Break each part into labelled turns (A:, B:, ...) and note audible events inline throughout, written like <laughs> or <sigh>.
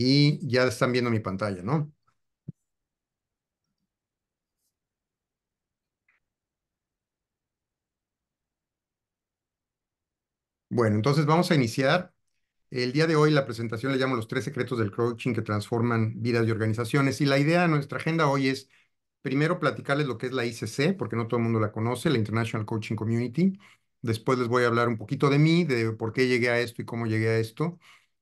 A: y ya están viendo mi pantalla, ¿no? Bueno, entonces vamos a iniciar. El día de hoy la presentación le llamo los tres secretos del coaching que transforman vidas y organizaciones. Y la idea de nuestra agenda hoy es primero platicarles lo que es la ICC, porque no todo el mundo la conoce, la International Coaching Community. Después les voy a hablar un poquito de mí, de por qué llegué a esto y cómo llegué a esto.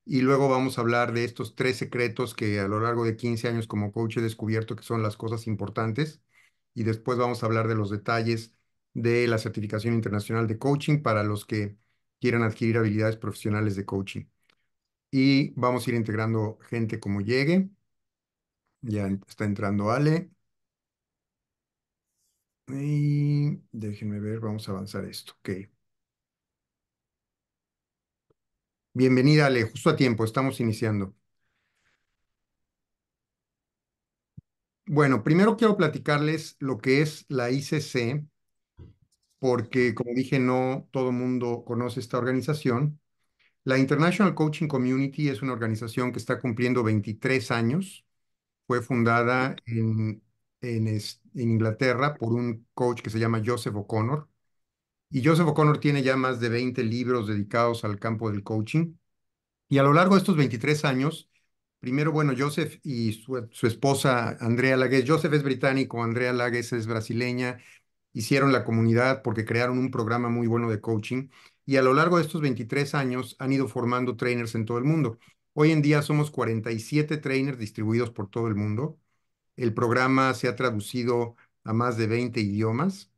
A: Y luego vamos a hablar de estos tres secretos que a lo largo de 15 años como coach he descubierto que son las cosas importantes. Y después vamos a hablar de los detalles de la certificación internacional de coaching para los que quieran adquirir habilidades profesionales de coaching. Y vamos a ir integrando gente como llegue. Ya está entrando Ale. Y déjenme ver, vamos a avanzar esto. Ok. Bienvenida, Ale, justo a tiempo, estamos iniciando. Bueno, primero quiero platicarles lo que es la ICC, porque como dije, no todo el mundo conoce esta organización. La International Coaching Community es una organización que está cumpliendo 23 años. Fue fundada en Inglaterra por un coach que se llama Joseph O'Connor y Joseph O'Connor tiene ya más de 20 libros dedicados al campo del coaching. Y a lo largo de estos 23 años, primero, bueno, Joseph y su, esposa Andrea Lagues, Joseph es británico, Andrea Lagues es brasileña, hicieron la comunidad porque crearon un programa muy bueno de coaching. Y a lo largo de estos 23 años han ido formando trainers en todo el mundo. Hoy en día somos 47 trainers distribuidos por todo el mundo. El programa se ha traducido a más de 20 idiomas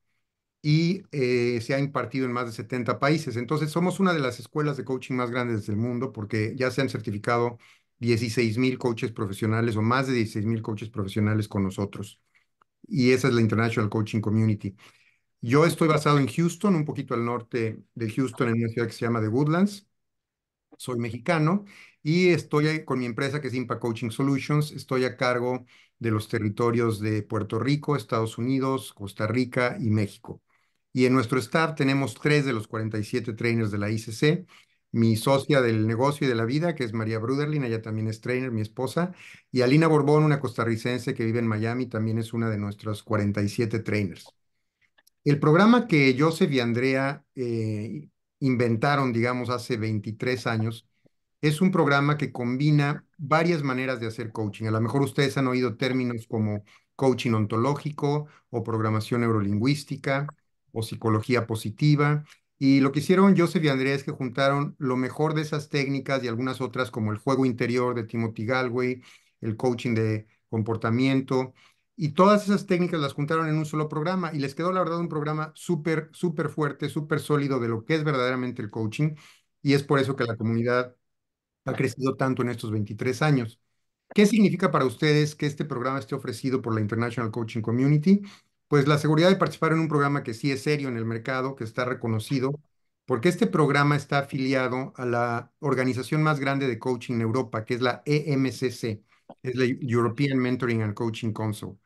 A: y eh, se ha impartido en más de 70 países. Entonces, somos una de las escuelas de coaching más grandes del mundo porque ya se han certificado 16 mil coaches profesionales o más de 16 mil coaches profesionales con nosotros. Y esa es la International Coaching Community. Yo estoy basado en Houston, un poquito al norte de Houston, en una ciudad que se llama The Woodlands. Soy mexicano y estoy con mi empresa que es Impact Coaching Solutions. Estoy a cargo de los territorios de Puerto Rico, Estados Unidos, Costa Rica y México. Y en nuestro staff tenemos tres de los 47 trainers de la ICC. Mi socia del negocio y de la vida, que es María Bruderlin, ella también es trainer, mi esposa. Y Alina Borbón, una costarricense que vive en Miami, también es una de nuestros 47 trainers. El programa que Joseph y Andrea eh, inventaron, digamos, hace 23 años, es un programa que combina varias maneras de hacer coaching. A lo mejor ustedes han oído términos como coaching ontológico o programación neurolingüística o psicología positiva. Y lo que hicieron Joseph y Andrea es que juntaron lo mejor de esas técnicas y algunas otras como el juego interior de Timothy Galway, el coaching de comportamiento, y todas esas técnicas las juntaron en un solo programa y les quedó la verdad un programa súper, súper fuerte, súper sólido de lo que es verdaderamente el coaching y es por eso que la comunidad ha crecido tanto en estos 23 años. ¿Qué significa para ustedes que este programa esté ofrecido por la International Coaching Community? pues la seguridad de participar en un programa que sí es serio en el mercado, que está reconocido, porque este programa está afiliado a la organización más grande de coaching en Europa, que es la EMCC, es la European Mentoring and Coaching Council.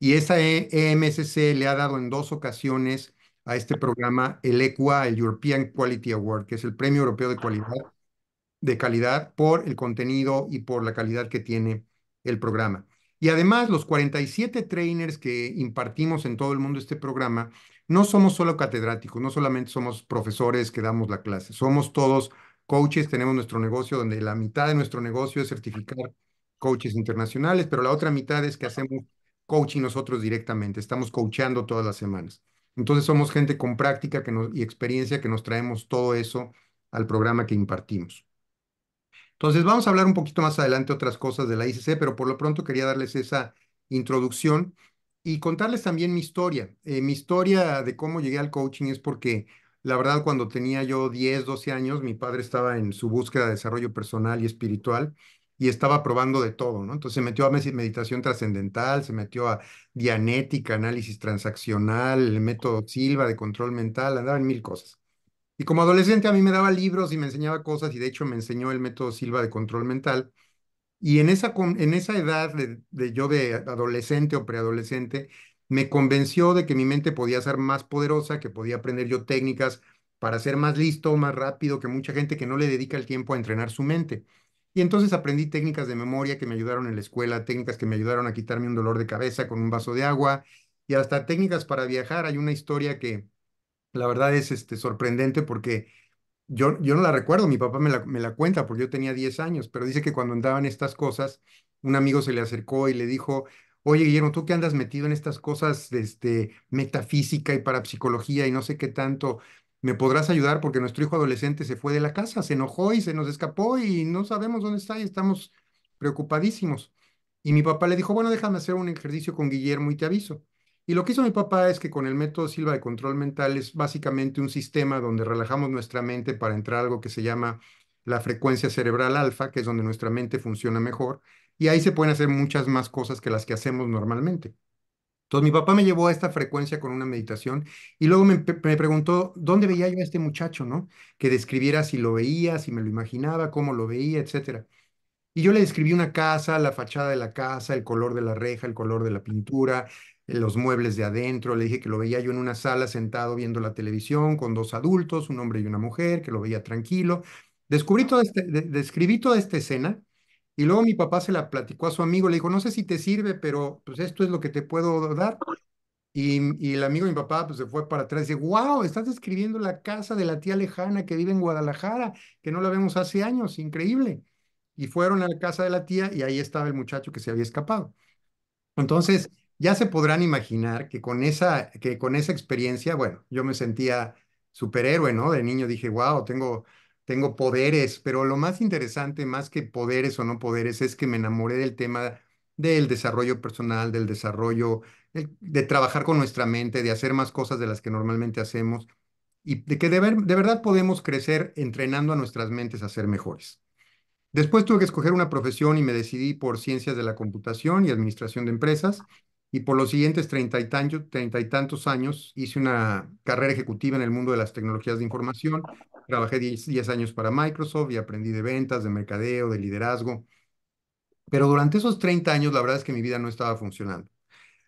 A: Y esa EMCC e le ha dado en dos ocasiones a este programa el EQUA, el European Quality Award, que es el Premio Europeo de Calidad, de calidad por el contenido y por la calidad que tiene el programa. Y además, los 47 trainers que impartimos en todo el mundo este programa, no somos solo catedráticos, no solamente somos profesores que damos la clase, somos todos coaches, tenemos nuestro negocio donde la mitad de nuestro negocio es certificar coaches internacionales, pero la otra mitad es que hacemos coaching nosotros directamente, estamos coachando todas las semanas. Entonces somos gente con práctica que nos, y experiencia que nos traemos todo eso al programa que impartimos. Entonces, vamos a hablar un poquito más adelante otras cosas de la ICC, pero por lo pronto quería darles esa introducción y contarles también mi historia. Eh, mi historia de cómo llegué al coaching es porque la verdad, cuando tenía yo 10, 12 años, mi padre estaba en su búsqueda de desarrollo personal y espiritual y estaba probando de todo, ¿no? Entonces se metió a meditación trascendental, se metió a dianética, análisis transaccional, el método Silva de control mental, andaba en mil cosas. Y como adolescente a mí me daba libros y me enseñaba cosas y de hecho me enseñó el método Silva de control mental. Y en esa, en esa edad de, de yo de adolescente o preadolescente, me convenció de que mi mente podía ser más poderosa, que podía aprender yo técnicas para ser más listo, más rápido que mucha gente que no le dedica el tiempo a entrenar su mente. Y entonces aprendí técnicas de memoria que me ayudaron en la escuela, técnicas que me ayudaron a quitarme un dolor de cabeza con un vaso de agua y hasta técnicas para viajar. Hay una historia que la verdad es este, sorprendente porque yo, yo no la recuerdo, mi papá me la, cuenta porque yo tenía 10 años, pero dice que cuando andaban estas cosas, un amigo se le acercó y le dijo, oye Guillermo, tú qué andas metido en estas cosas de este, metafísica y parapsicología y no sé qué tanto, ¿me podrás ayudar? Porque nuestro hijo adolescente se fue de la casa, se enojó y se nos escapó y no sabemos dónde está y estamos preocupadísimos. Y mi papá le dijo, bueno, déjame hacer un ejercicio con Guillermo y te aviso. Y lo que hizo mi papá es que con el método Silva de control mental es básicamente un sistema donde relajamos nuestra mente para entrar a algo que se llama la frecuencia cerebral alfa, que es donde nuestra mente funciona mejor, y ahí se pueden hacer muchas más cosas que las que hacemos normalmente. Entonces mi papá me llevó a esta frecuencia con una meditación y luego me, preguntó dónde veía yo a este muchacho, ¿no? Que describiera si lo veía, si me lo imaginaba, cómo lo veía, etcétera. Y yo le describí una casa, la fachada de la casa, el color de la reja, el color de la pintura, los muebles de adentro, le dije que lo veía yo en una sala sentado viendo la televisión con dos adultos, un hombre y una mujer, que lo veía tranquilo. Descubrí toda este, describí toda esta escena y luego mi papá se la platicó a su amigo, le dijo, no sé si te sirve, pero pues esto es lo que te puedo dar. Y, el amigo de mi papá pues, se fue para atrás y dice, wow, estás describiendo la casa de la tía lejana que vive en Guadalajara, que no la vemos hace años, increíble. Y fueron a la casa de la tía y ahí estaba el muchacho que se había escapado. Entonces, ya se podrán imaginar que con esa, que con esa experiencia, bueno, yo me sentía superhéroe, ¿no? De niño dije, wow, tengo, tengo poderes, pero lo más interesante, más que poderes o no poderes, es que me enamoré del tema del desarrollo personal, del desarrollo, de trabajar con nuestra mente, de hacer más cosas de las que normalmente hacemos y de que de, de verdad podemos crecer entrenando a nuestras mentes a ser mejores. Después tuve que escoger una profesión y me decidí por ciencias de la computación y administración de empresas y por los siguientes treinta y, tantos años hice una carrera ejecutiva en el mundo de las tecnologías de información. Trabajé 10 años para Microsoft y aprendí de ventas, de mercadeo, de liderazgo. Pero durante esos treinta años la verdad es que mi vida no estaba funcionando.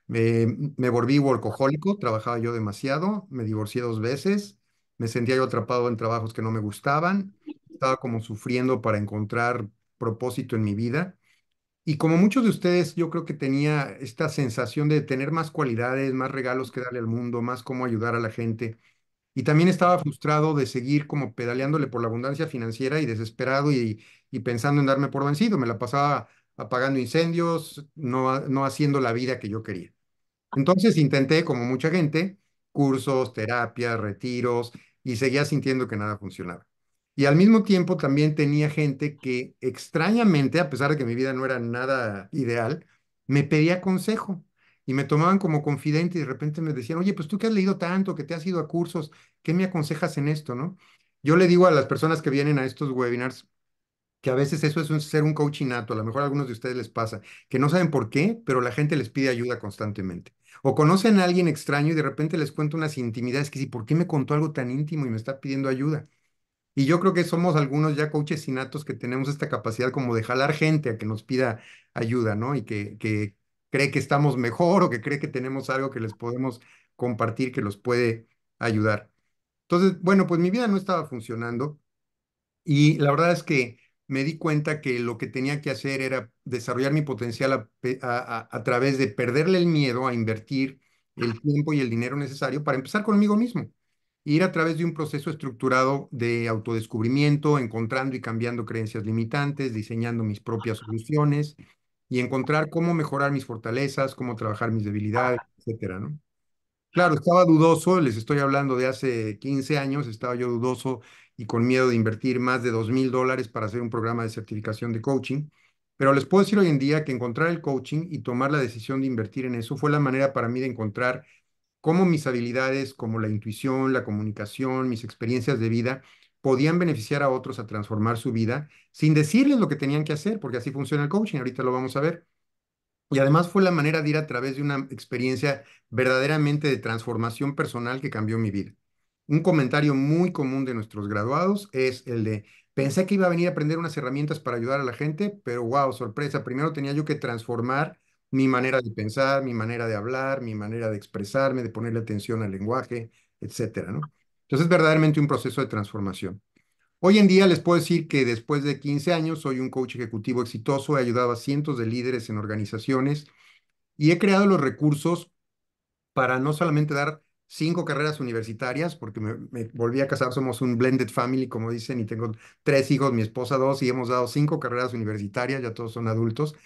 A: Me, me volví workahólico, trabajaba yo demasiado, me divorcié dos veces, me sentía yo atrapado en trabajos que no me gustaban, estaba como sufriendo para encontrar propósito en mi vida y como muchos de ustedes, yo creo que tenía esta sensación de tener más cualidades, más regalos que darle al mundo, más cómo ayudar a la gente. Y también estaba frustrado de seguir como pedaleándole por la abundancia financiera y desesperado y, pensando en darme por vencido. Me la pasaba apagando incendios, no haciendo la vida que yo quería. Entonces intenté, como mucha gente, cursos, terapias, retiros, y seguía sintiendo que nada funcionaba. Y al mismo tiempo también tenía gente que extrañamente, a pesar de que mi vida no era nada ideal, me pedía consejo y me tomaban como confidente y de repente me decían, oye, pues tú que has leído tanto, que te has ido a cursos, ¿qué me aconsejas en esto, no? Yo le digo a las personas que vienen a estos webinars que a veces eso es ser un cochinato, a lo mejor a algunos de ustedes les pasa, que no saben por qué, pero la gente les pide ayuda constantemente. O conocen a alguien extraño y de repente les cuento unas intimidades que sí, ¿por qué me contó algo tan íntimo y me está pidiendo ayuda? Y yo creo que somos algunos ya coaches innatos que tenemos esta capacidad como de jalar gente a que nos pida ayuda, ¿no? Y que, cree que estamos mejor o que cree que tenemos algo que les podemos compartir que los puede ayudar. Entonces, bueno, pues mi vida no estaba funcionando y la verdad es que me di cuenta que lo que tenía que hacer era desarrollar mi potencial a, a, través de perderle el miedo a invertir el tiempo y el dinero necesario para empezar conmigo mismo ir a través de un proceso estructurado de autodescubrimiento, encontrando y cambiando creencias limitantes, diseñando mis propias soluciones y encontrar cómo mejorar mis fortalezas, cómo trabajar mis debilidades, etcétera, ¿no? Claro, estaba dudoso, les estoy hablando de hace 15 años, estaba yo dudoso y con miedo de invertir más de 2 mil dólares para hacer un programa de certificación de coaching. Pero les puedo decir hoy en día que encontrar el coaching y tomar la decisión de invertir en eso fue la manera para mí de encontrar cómo mis habilidades como la intuición, la comunicación, mis experiencias de vida podían beneficiar a otros a transformar su vida sin decirles lo que tenían que hacer, porque así funciona el coaching, ahorita lo vamos a ver. Y además fue la manera de ir a través de una experiencia verdaderamente de transformación personal que cambió mi vida. Un comentario muy común de nuestros graduados es el de, pensé que iba a venir a aprender unas herramientas para ayudar a la gente, pero wow, sorpresa, primero tenía yo que transformar mi manera de pensar, mi manera de hablar, mi manera de expresarme, de ponerle atención al lenguaje, etcétera, ¿no? Entonces es verdaderamente un proceso de transformación. Hoy en día les puedo decir que después de 15 años soy un coach ejecutivo exitoso, he ayudado a cientos de líderes en organizaciones y he creado los recursos para no solamente dar cinco carreras universitarias, porque me, me, volví a casar, somos un blended family, como dicen, y tengo tres hijos, mi esposa dos, y hemos dado cinco carreras universitarias, ya todos son adultos,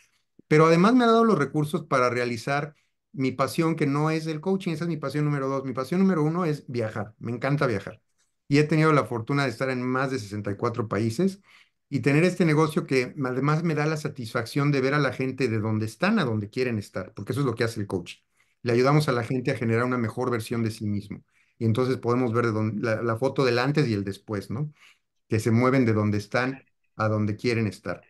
A: pero además me ha dado los recursos para realizar mi pasión, que no es el coaching, esa es mi pasión número dos. Mi pasión número uno es viajar, me encanta viajar. Y he tenido la fortuna de estar en más de 64 países y tener este negocio que además me da la satisfacción de ver a la gente de donde están a donde quieren estar, porque eso es lo que hace el coach. Le ayudamos a la gente a generar una mejor versión de sí mismo. Y entonces podemos ver la, la foto del antes y el después, ¿no? Que se mueven de donde están a donde quieren estar.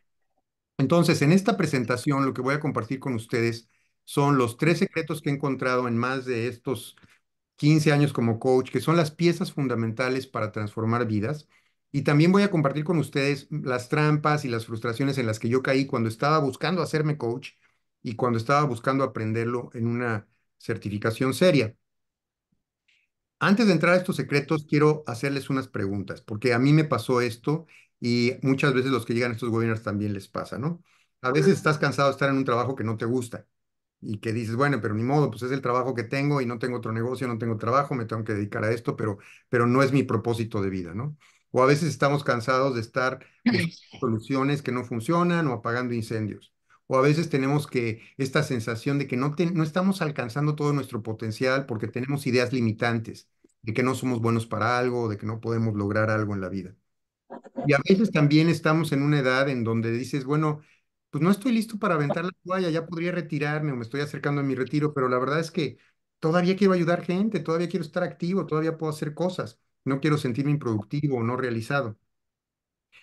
A: Entonces, en esta presentación lo que voy a compartir con ustedes son los tres secretos que he encontrado en más de estos 15 años como coach, que son las piezas fundamentales para transformar vidas. Y también voy a compartir con ustedes las trampas y las frustraciones en las que yo caí cuando estaba buscando hacerme coach y cuando estaba buscando aprenderlo en una certificación seria. Antes de entrar a estos secretos, quiero hacerles unas preguntas, porque a mí me pasó esto y muchas veces los que llegan a estos webinars también les pasa, ¿no? A veces estás cansado de estar en un trabajo que no te gusta y que dices, bueno, pero ni modo, pues es el trabajo que tengo y no tengo otro negocio, no tengo trabajo, me tengo que dedicar a esto, pero, pero no es mi propósito de vida, ¿no? O a veces estamos cansados de estar <laughs> soluciones que no funcionan o apagando incendios. O a veces tenemos que esta sensación de que no, no estamos alcanzando todo nuestro potencial porque tenemos ideas limitantes, de que no somos buenos para algo, de que no podemos lograr algo en la vida. Y a veces también estamos en una edad en donde dices, bueno, pues no estoy listo para aventar la toalla, ya podría retirarme o me estoy acercando a mi retiro, pero la verdad es que todavía quiero ayudar gente, todavía quiero estar activo, todavía puedo hacer cosas, no quiero sentirme improductivo o no realizado.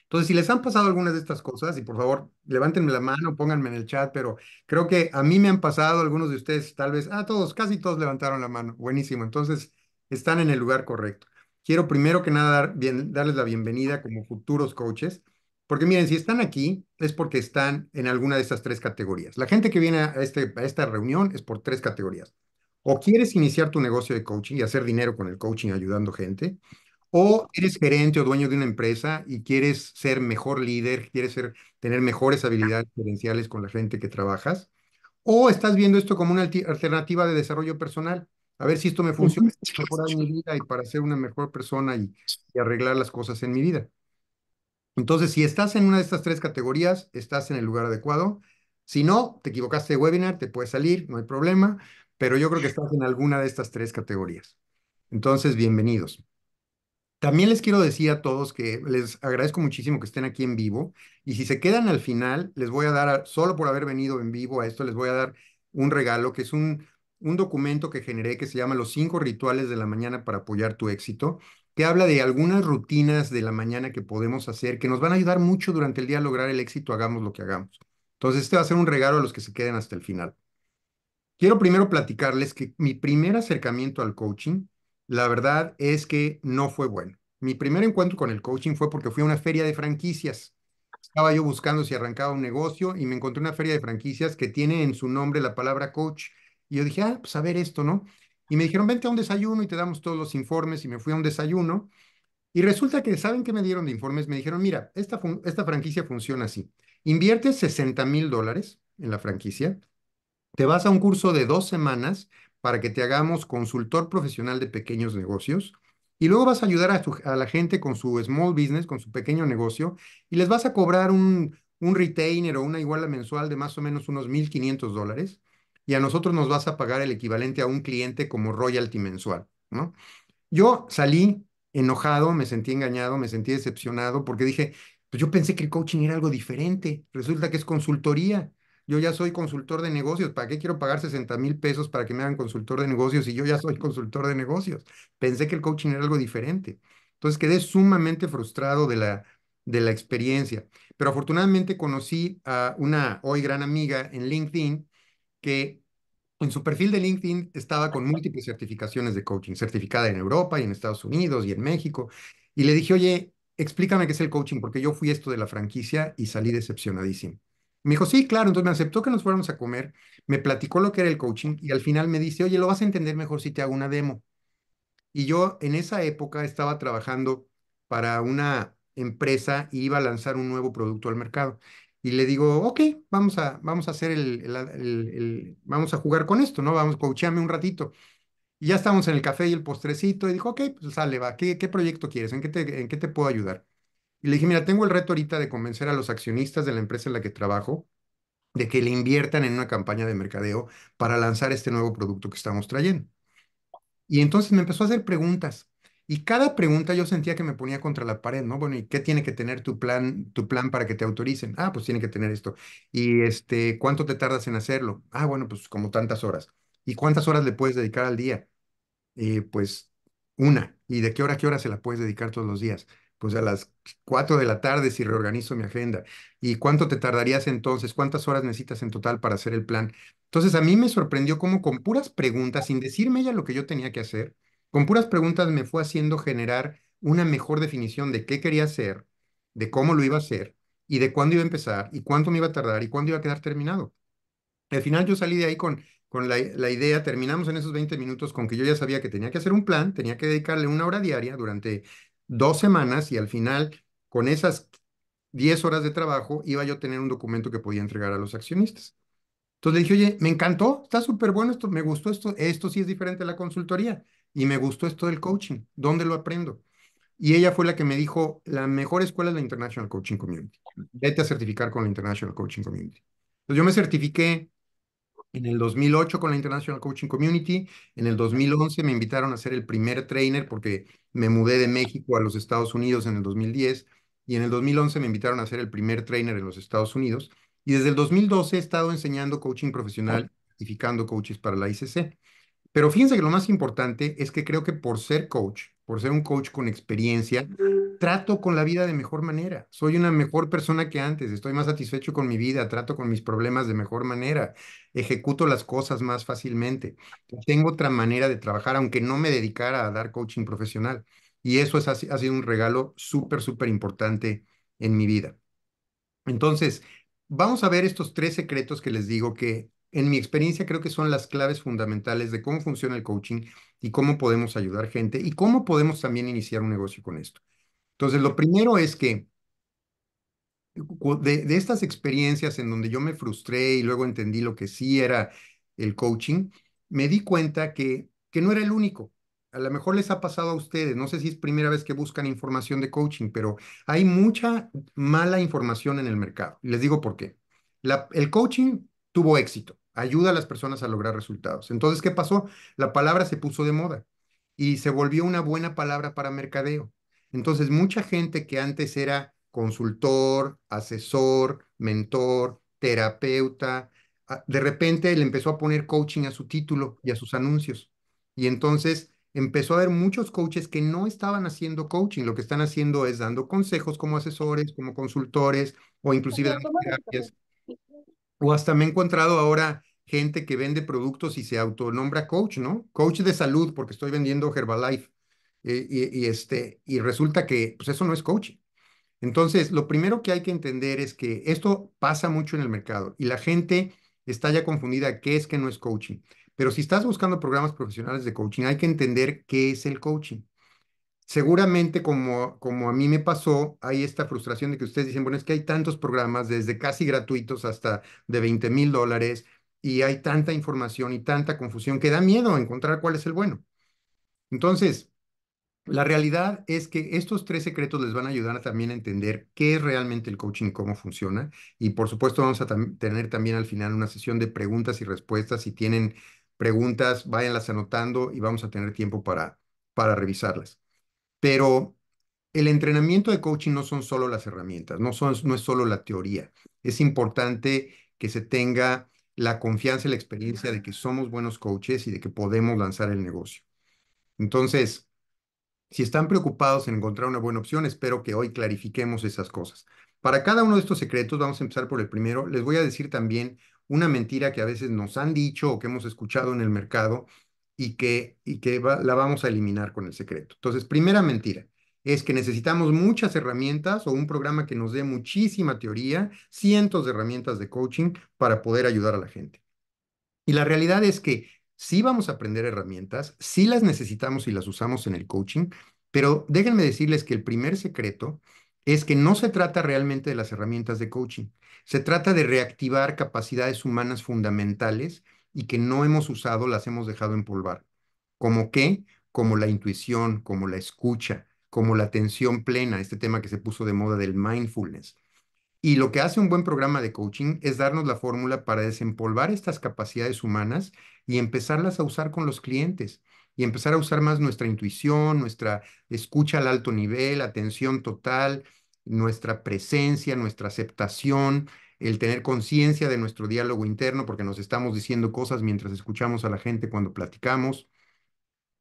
A: Entonces, si les han pasado algunas de estas cosas, y por favor, levántenme la mano, pónganme en el chat, pero creo que a mí me han pasado, algunos de ustedes tal vez, a ah, todos, casi todos levantaron la mano, buenísimo, entonces están en el lugar correcto quiero primero que nada darles la bienvenida como futuros coaches, porque miren, si están aquí es porque están en alguna de estas tres categorías. La gente que viene este, a, esta reunión es por tres categorías. O quieres iniciar tu negocio de coaching y hacer dinero con el coaching ayudando gente, o eres gerente o dueño de una empresa y quieres ser mejor líder, quieres tener mejores habilidades gerenciales con la gente que trabajas, o estás viendo esto como una alternativa de desarrollo personal a ver si esto me funciona para mejorar mi vida y para ser una mejor persona y, arreglar las cosas en mi vida. Entonces, si estás en una de estas tres categorías, estás en el lugar adecuado. Si no, te equivocaste de webinar, te puedes salir, no hay problema, pero yo creo que estás en alguna de estas tres categorías. Entonces, bienvenidos. También les quiero decir a todos que les agradezco muchísimo que estén aquí en vivo y si se quedan al final, les voy a dar, solo por haber venido en vivo a esto, les voy a dar un regalo que es un un documento que generé que se llama Los cinco rituales de la mañana para apoyar tu éxito, que habla de algunas rutinas de la mañana que podemos hacer que nos van a ayudar mucho durante el día a lograr el éxito, hagamos lo que hagamos. Entonces, este va a ser un regalo a los que se queden hasta el final. Quiero primero platicarles que mi primer acercamiento al coaching, la verdad es que no fue bueno. Mi primer encuentro con el coaching fue porque fui a una feria de franquicias. Estaba yo buscando si arrancaba un negocio y me encontré una feria de franquicias que tiene en su nombre la palabra coach. Y yo dije, ah, pues a ver esto, ¿no? Y me dijeron, vente a un desayuno y te damos todos los informes. Y me fui a un desayuno. Y resulta que, ¿saben qué me dieron de informes? Me dijeron, mira, esta, esta franquicia funciona así. Inviertes 60 mil dólares en la franquicia. Te vas a un curso de dos semanas para que te hagamos consultor profesional de pequeños negocios. Y luego vas a ayudar a, la gente con su small business, con su pequeño negocio, y les vas a cobrar un, un retainer o una iguala mensual de más o menos unos 1.500 dólares y a nosotros nos vas a pagar el equivalente a un cliente como royalty mensual, ¿no? Yo salí enojado, me sentí engañado, me sentí decepcionado porque dije, pues yo pensé que el coaching era algo diferente, resulta que es consultoría. Yo ya soy consultor de negocios, ¿para qué quiero pagar 60 mil pesos para que me hagan consultor de negocios si yo ya soy consultor de negocios? Pensé que el coaching era algo diferente. Entonces quedé sumamente frustrado de la, de la experiencia. Pero afortunadamente conocí a una hoy gran amiga en LinkedIn que en su perfil de LinkedIn estaba con múltiples certificaciones de coaching, certificada en Europa y en Estados Unidos y en México. Y le dije, oye, explícame qué es el coaching, porque yo fui esto de la franquicia y salí decepcionadísimo. Me dijo, sí, claro, entonces me aceptó que nos fuéramos a comer, me platicó lo que era el coaching y al final me dice, oye, lo vas a entender mejor si te hago una demo. Y yo en esa época estaba trabajando para una empresa y iba a lanzar un nuevo producto al mercado y le digo, ok, vamos a, vamos a hacer el, vamos a jugar con esto, ¿no? Vamos, coacheame un ratito. Y ya estábamos en el café y el postrecito, y dijo, ok, pues sale, va, ¿qué, proyecto quieres? ¿En qué, ¿En qué te puedo ayudar? Y le dije, mira, tengo el reto ahorita de convencer a los accionistas de la empresa en la que trabajo de que le inviertan en una campaña de mercadeo para lanzar este nuevo producto que estamos trayendo. Y entonces me empezó a hacer preguntas y cada pregunta yo sentía que me ponía contra la pared, ¿no? Bueno, ¿y qué tiene que tener tu plan, tu plan para que te autoricen? Ah, pues tiene que tener esto. ¿Y este, cuánto te tardas en hacerlo? Ah, bueno, pues como tantas horas. ¿Y cuántas horas le puedes dedicar al día? Eh, pues una. ¿Y de qué hora a qué hora se la puedes dedicar todos los días? Pues a las 4 de la tarde si reorganizo mi agenda. ¿Y cuánto te tardarías entonces? ¿Cuántas horas necesitas en total para hacer el plan? Entonces a mí me sorprendió como con puras preguntas, sin decirme ella lo que yo tenía que hacer, con puras preguntas me fue haciendo generar una mejor definición de qué quería hacer, de cómo lo iba a hacer y de cuándo iba a empezar y cuánto me iba a tardar y cuándo iba a quedar terminado. Al final yo salí de ahí con, con la, la, idea, terminamos en esos 20 minutos con que yo ya sabía que tenía que hacer un plan, tenía que dedicarle una hora diaria durante dos semanas y al final con esas 10 horas de trabajo iba yo a tener un documento que podía entregar a los accionistas. Entonces le dije, oye, me encantó, está súper bueno esto, me gustó esto, esto sí es diferente a la consultoría y me gustó esto del coaching, ¿dónde lo aprendo? Y ella fue la que me dijo, la mejor escuela es la International Coaching Community. Vete a certificar con la International Coaching Community. Entonces yo me certifiqué en el 2008 con la International Coaching Community, en el 2011 me invitaron a ser el primer trainer porque me mudé de México a los Estados Unidos en el 2010 y en el 2011 me invitaron a ser el primer trainer en los Estados Unidos y desde el 2012 he estado enseñando coaching profesional, certificando coaches para la ICC. Pero fíjense que lo más importante es que creo que por ser coach, por ser un coach con experiencia, trato con la vida de mejor manera. Soy una mejor persona que antes, estoy más satisfecho con mi vida, trato con mis problemas de mejor manera, ejecuto las cosas más fácilmente. Tengo otra manera de trabajar, aunque no me dedicara a dar coaching profesional. Y eso es, ha sido un regalo súper, súper importante en mi vida. Entonces, vamos a ver estos tres secretos que les digo que en mi experiencia creo que son las claves fundamentales de cómo funciona el coaching y cómo podemos ayudar gente y cómo podemos también iniciar un negocio con esto. Entonces, lo primero es que de, estas experiencias en donde yo me frustré y luego entendí lo que sí era el coaching, me di cuenta que, que no era el único. A lo mejor les ha pasado a ustedes, no sé si es primera vez que buscan información de coaching, pero hay mucha mala información en el mercado. Les digo por qué. el coaching tuvo éxito, ayuda a las personas a lograr resultados. Entonces, ¿qué pasó? La palabra se puso de moda y se volvió una buena palabra para mercadeo. Entonces, mucha gente que antes era consultor, asesor, mentor, terapeuta, de repente le empezó a poner coaching a su título y a sus anuncios. Y entonces empezó a haber muchos coaches que no estaban haciendo coaching, lo que están haciendo es dando consejos como asesores, como consultores o inclusive dando terapias. O hasta me he encontrado ahora gente que vende productos y se autonombra coach, ¿no? Coach de salud, porque estoy vendiendo Herbalife. Eh, y, este, y resulta que pues eso no es coaching. Entonces, lo primero que hay que entender es que esto pasa mucho en el mercado y la gente está ya confundida qué es que no es coaching. Pero si estás buscando programas profesionales de coaching, hay que entender qué es el coaching. Seguramente, como, como a mí me pasó, hay esta frustración de que ustedes dicen, bueno, es que hay tantos programas, desde casi gratuitos hasta de 20 mil dólares, y hay tanta información y tanta confusión que da miedo encontrar cuál es el bueno. Entonces, la realidad es que estos tres secretos les van a ayudar también a entender qué es realmente el coaching, cómo funciona. Y por supuesto vamos a tener también al final una sesión de preguntas y respuestas. Si tienen preguntas, váyanlas anotando y vamos a tener tiempo para, para revisarlas. Pero el entrenamiento de coaching no son solo las herramientas, no, son, no es solo la teoría. Es importante que se tenga la confianza y la experiencia de que somos buenos coaches y de que podemos lanzar el negocio. Entonces, si están preocupados en encontrar una buena opción, espero que hoy clarifiquemos esas cosas. Para cada uno de estos secretos, vamos a empezar por el primero. Les voy a decir también una mentira que a veces nos han dicho o que hemos escuchado en el mercado y que, y que la vamos a eliminar con el secreto. Entonces, primera mentira es que necesitamos muchas herramientas o un programa que nos dé muchísima teoría, cientos de herramientas de coaching para poder ayudar a la gente. Y la realidad es que sí vamos a aprender herramientas, sí las necesitamos y las usamos en el coaching, pero déjenme decirles que el primer secreto es que no se trata realmente de las herramientas de coaching, se trata de reactivar capacidades humanas fundamentales y que no hemos usado las hemos dejado empolvar. ¿Como qué? Como la intuición, como la escucha, como la atención plena, este tema que se puso de moda del mindfulness. Y lo que hace un buen programa de coaching es darnos la fórmula para desempolvar estas capacidades humanas y empezarlas a usar con los clientes y empezar a usar más nuestra intuición, nuestra escucha al alto nivel, atención total, nuestra presencia, nuestra aceptación, el tener conciencia de nuestro diálogo interno, porque nos estamos diciendo cosas mientras escuchamos a la gente cuando platicamos.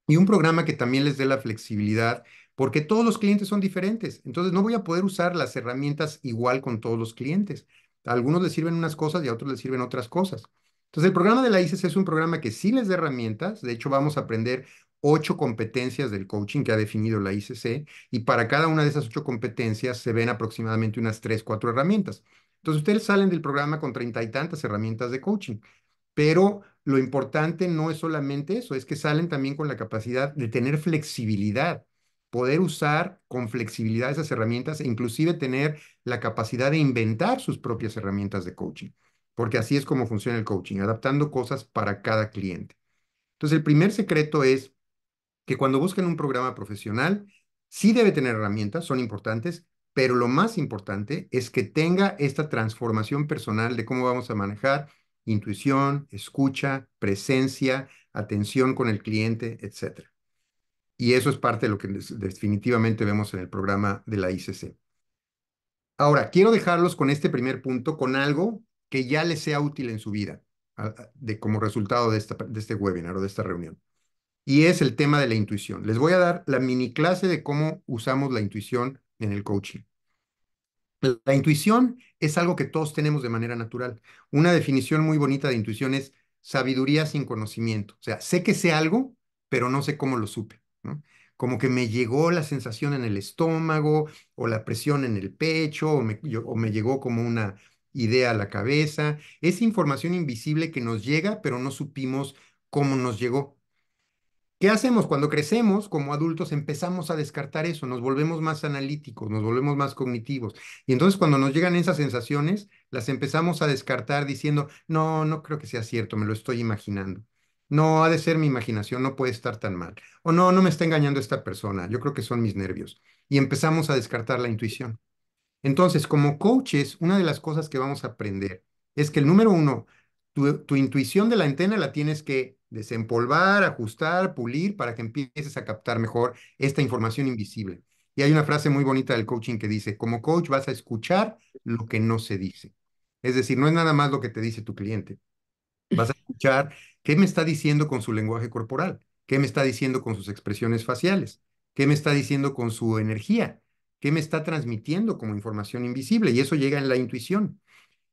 A: Y un programa que también les dé la flexibilidad, porque todos los clientes son diferentes. Entonces, no voy a poder usar las herramientas igual con todos los clientes. algunos les sirven unas cosas y a otros les sirven otras cosas. Entonces, el programa de la ICC e es un programa que sí les da herramientas. De hecho, vamos a aprender ocho competencias del coaching que ha definido la ICC e, y para cada una de esas ocho competencias se ven aproximadamente unas tres, cuatro herramientas. Entonces, ustedes salen del programa con treinta y tantas herramientas de coaching, pero lo importante no es solamente eso, es que salen también con la capacidad de tener flexibilidad, poder usar con flexibilidad esas herramientas e inclusive tener la capacidad de inventar sus propias herramientas de coaching, porque así es como funciona el coaching, adaptando cosas para cada cliente. Entonces, el primer secreto es que cuando busquen un programa profesional, sí debe tener herramientas, son importantes, pero lo más importante es que tenga esta transformación personal de cómo vamos a manejar intuición, escucha, presencia, atención con el cliente, etc. Y eso es parte de lo que definitivamente vemos en el programa de la ICC. Ahora, quiero dejarlos con este primer punto, con algo que ya les sea útil en su vida, de, como resultado de, de este webinar o de esta reunión. Y es el tema de la intuición. Les voy a dar la mini clase de cómo usamos la intuición en el coaching. La intuición es algo que todos tenemos de manera natural. Una definición muy bonita de intuición es sabiduría sin conocimiento. O sea, sé que sé algo, pero no sé cómo lo supe. Como que me llegó la sensación en el estómago o la presión en el pecho o me, llegó como una idea a la cabeza. Es información invisible que nos llega, pero no supimos cómo nos llegó. ¿Qué hacemos? Cuando crecemos como adultos empezamos a descartar eso, nos volvemos más analíticos, nos volvemos más cognitivos. Y entonces cuando nos llegan esas sensaciones, las empezamos a descartar diciendo, no, no creo que sea cierto, me lo estoy imaginando. No, ha de ser mi imaginación, no puede estar tan mal. O no, no me está engañando esta persona, yo creo que son mis nervios. Y empezamos a descartar la intuición. Entonces, como coaches, una de las cosas que vamos a aprender es que el número uno, tu, tu intuición de la antena la tienes que desempolvar, ajustar, pulir para que empieces a captar mejor esta información invisible. Y hay una frase muy bonita del coaching que dice, como coach vas a escuchar lo que no se dice. Es decir, no es nada más lo que te dice tu cliente. Vas a escuchar qué me está diciendo con su lenguaje corporal, qué me está diciendo con sus expresiones faciales, qué me está diciendo con su energía, qué me está transmitiendo como información invisible. Y eso llega en la intuición.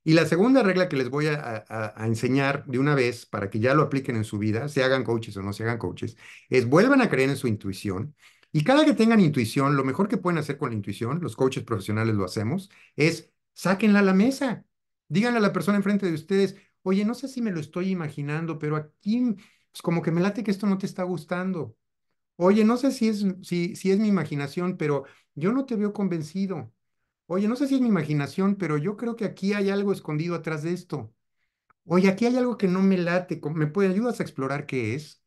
A: Y la segunda regla que les voy a, enseñar de una vez para que ya lo apliquen en su vida, se hagan coaches o no se hagan coaches, es vuelvan a creer en su intuición. Y cada que tengan intuición, lo mejor que pueden hacer con la intuición, los coaches profesionales lo hacemos, es sáquenla a la mesa. Díganle a la persona enfrente de ustedes, oye, no sé si me lo estoy imaginando, pero aquí es pues, como que me late que esto no te está gustando. Oye, no sé si es, si es mi imaginación, pero yo no te veo convencido. Oye, no sé si es mi imaginación, pero yo creo que aquí hay algo escondido atrás de esto. Oye, aquí hay algo que no me late, ¿me puede ayudas a explorar qué es?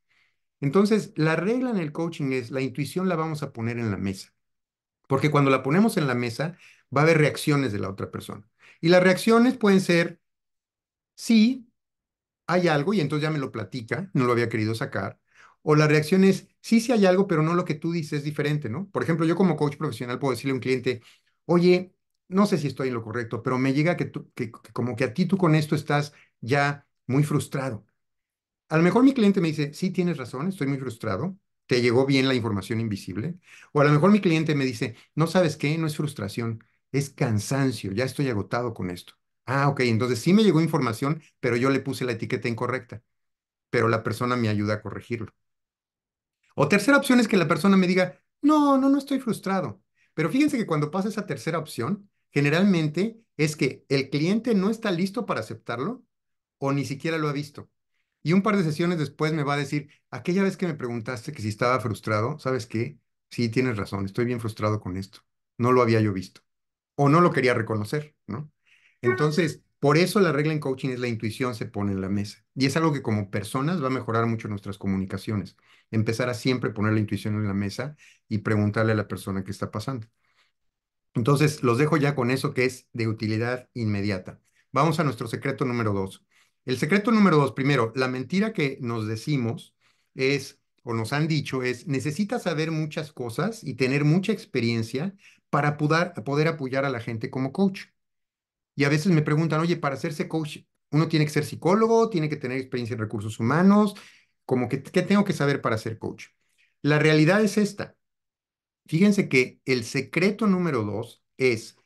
A: Entonces, la regla en el coaching es la intuición la vamos a poner en la mesa. Porque cuando la ponemos en la mesa, va a haber reacciones de la otra persona. Y las reacciones pueden ser, sí, hay algo, y entonces ya me lo platica, no lo había querido sacar. O la reacción es, sí, sí hay algo, pero no lo que tú dices es diferente, ¿no? Por ejemplo, yo como coach profesional puedo decirle a un cliente, oye, no sé si estoy en lo correcto, pero me llega que, tú, como que a ti tú con esto estás ya muy frustrado. A lo mejor mi cliente me dice, sí, tienes razón, estoy muy frustrado, te llegó bien la información invisible. O a lo mejor mi cliente me dice, no sabes qué, no es frustración, es cansancio, ya estoy agotado con esto. Ah, ok, entonces sí me llegó información, pero yo le puse la etiqueta incorrecta, pero la persona me ayuda a corregirlo. O tercera opción es que la persona me diga, no, no, no estoy frustrado, pero fíjense que cuando pasa esa tercera opción, generalmente es que el cliente no está listo para aceptarlo o ni siquiera lo ha visto. Y un par de sesiones después me va a decir, aquella vez que me preguntaste que si estaba frustrado, ¿sabes qué? Sí, tienes razón, estoy bien frustrado con esto. No lo había yo visto. O no lo quería reconocer, ¿no? Entonces, por eso la regla en coaching es la intuición se pone en la mesa. Y es algo que como personas va a mejorar mucho nuestras comunicaciones. Empezar a siempre poner la intuición en la mesa y preguntarle a la persona qué está pasando. Entonces, los dejo ya con eso que es de utilidad inmediata. Vamos a nuestro secreto número dos. El secreto número dos, primero, la mentira que nos decimos es, o nos han dicho, es, necesitas saber muchas cosas y tener mucha experiencia para poder apoyar a la gente como coach. Y a veces me preguntan, oye, para hacerse coach, uno tiene que ser psicólogo, tiene que tener experiencia en recursos humanos, como que, ¿qué tengo que saber para ser coach? La realidad es esta. Fíjense que el secreto número dos es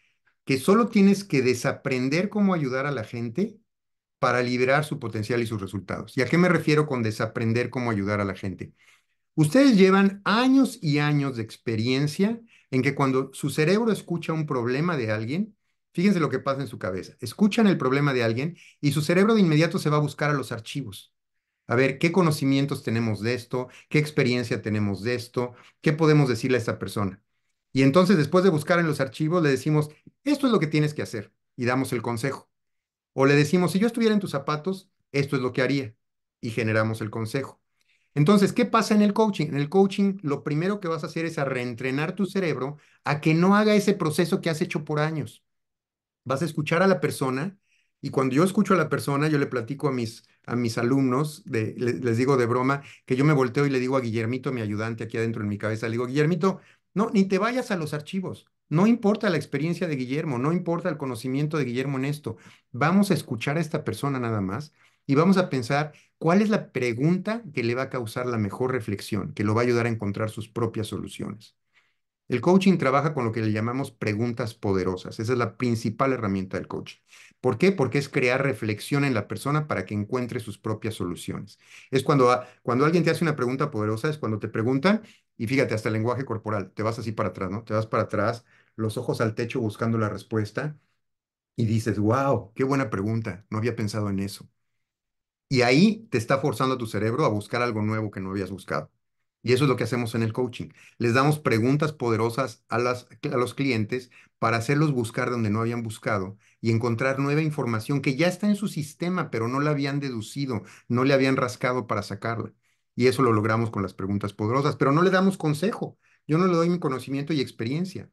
A: que solo tienes que desaprender cómo ayudar a la gente para liberar su potencial y sus resultados. ¿Y a qué me refiero con desaprender cómo ayudar a la gente? Ustedes llevan años y años de experiencia en que cuando su cerebro escucha un problema de alguien, Fíjense lo que pasa en su cabeza. Escuchan el problema de alguien y su cerebro de inmediato se va a buscar a los archivos. A ver, ¿qué conocimientos tenemos de esto? ¿Qué experiencia tenemos de esto? ¿Qué podemos decirle a esta persona? Y entonces, después de buscar en los archivos, le decimos, esto es lo que tienes que hacer y damos el consejo. O le decimos, si yo estuviera en tus zapatos, esto es lo que haría y generamos el consejo. Entonces, ¿qué pasa en el coaching? En el coaching, lo primero que vas a hacer es reentrenar tu cerebro a que no haga ese proceso que has hecho por años. Vas a escuchar a la persona y cuando yo escucho a la persona, yo le platico a mis, a mis alumnos, de, les, les digo de broma, que yo me volteo y le digo a Guillermito, mi ayudante aquí adentro en mi cabeza, le digo, Guillermito, no, ni te vayas a los archivos. No importa la experiencia de Guillermo, no importa el conocimiento de Guillermo en esto. Vamos a escuchar a esta persona nada más y vamos a pensar cuál es la pregunta que le va a causar la mejor reflexión, que lo va a ayudar a encontrar sus propias soluciones. El coaching trabaja con lo que le llamamos preguntas poderosas. Esa es la principal herramienta del coaching. ¿Por qué? Porque es crear reflexión en la persona para que encuentre sus propias soluciones. Es cuando, cuando alguien te hace una pregunta poderosa, es cuando te preguntan, y fíjate, hasta el lenguaje corporal, te vas así para atrás, ¿no? Te vas para atrás, los ojos al techo buscando la respuesta, y dices, wow, qué buena pregunta, no había pensado en eso. Y ahí te está forzando tu cerebro a buscar algo nuevo que no habías buscado. Y eso es lo que hacemos en el coaching. Les damos preguntas poderosas a, las, los clientes para hacerlos buscar donde no habían buscado y encontrar nueva información que ya está en su sistema, pero no la habían deducido, no le habían rascado para sacarla. Y eso lo logramos con las preguntas poderosas, pero no le damos consejo. Yo no le doy mi conocimiento y experiencia.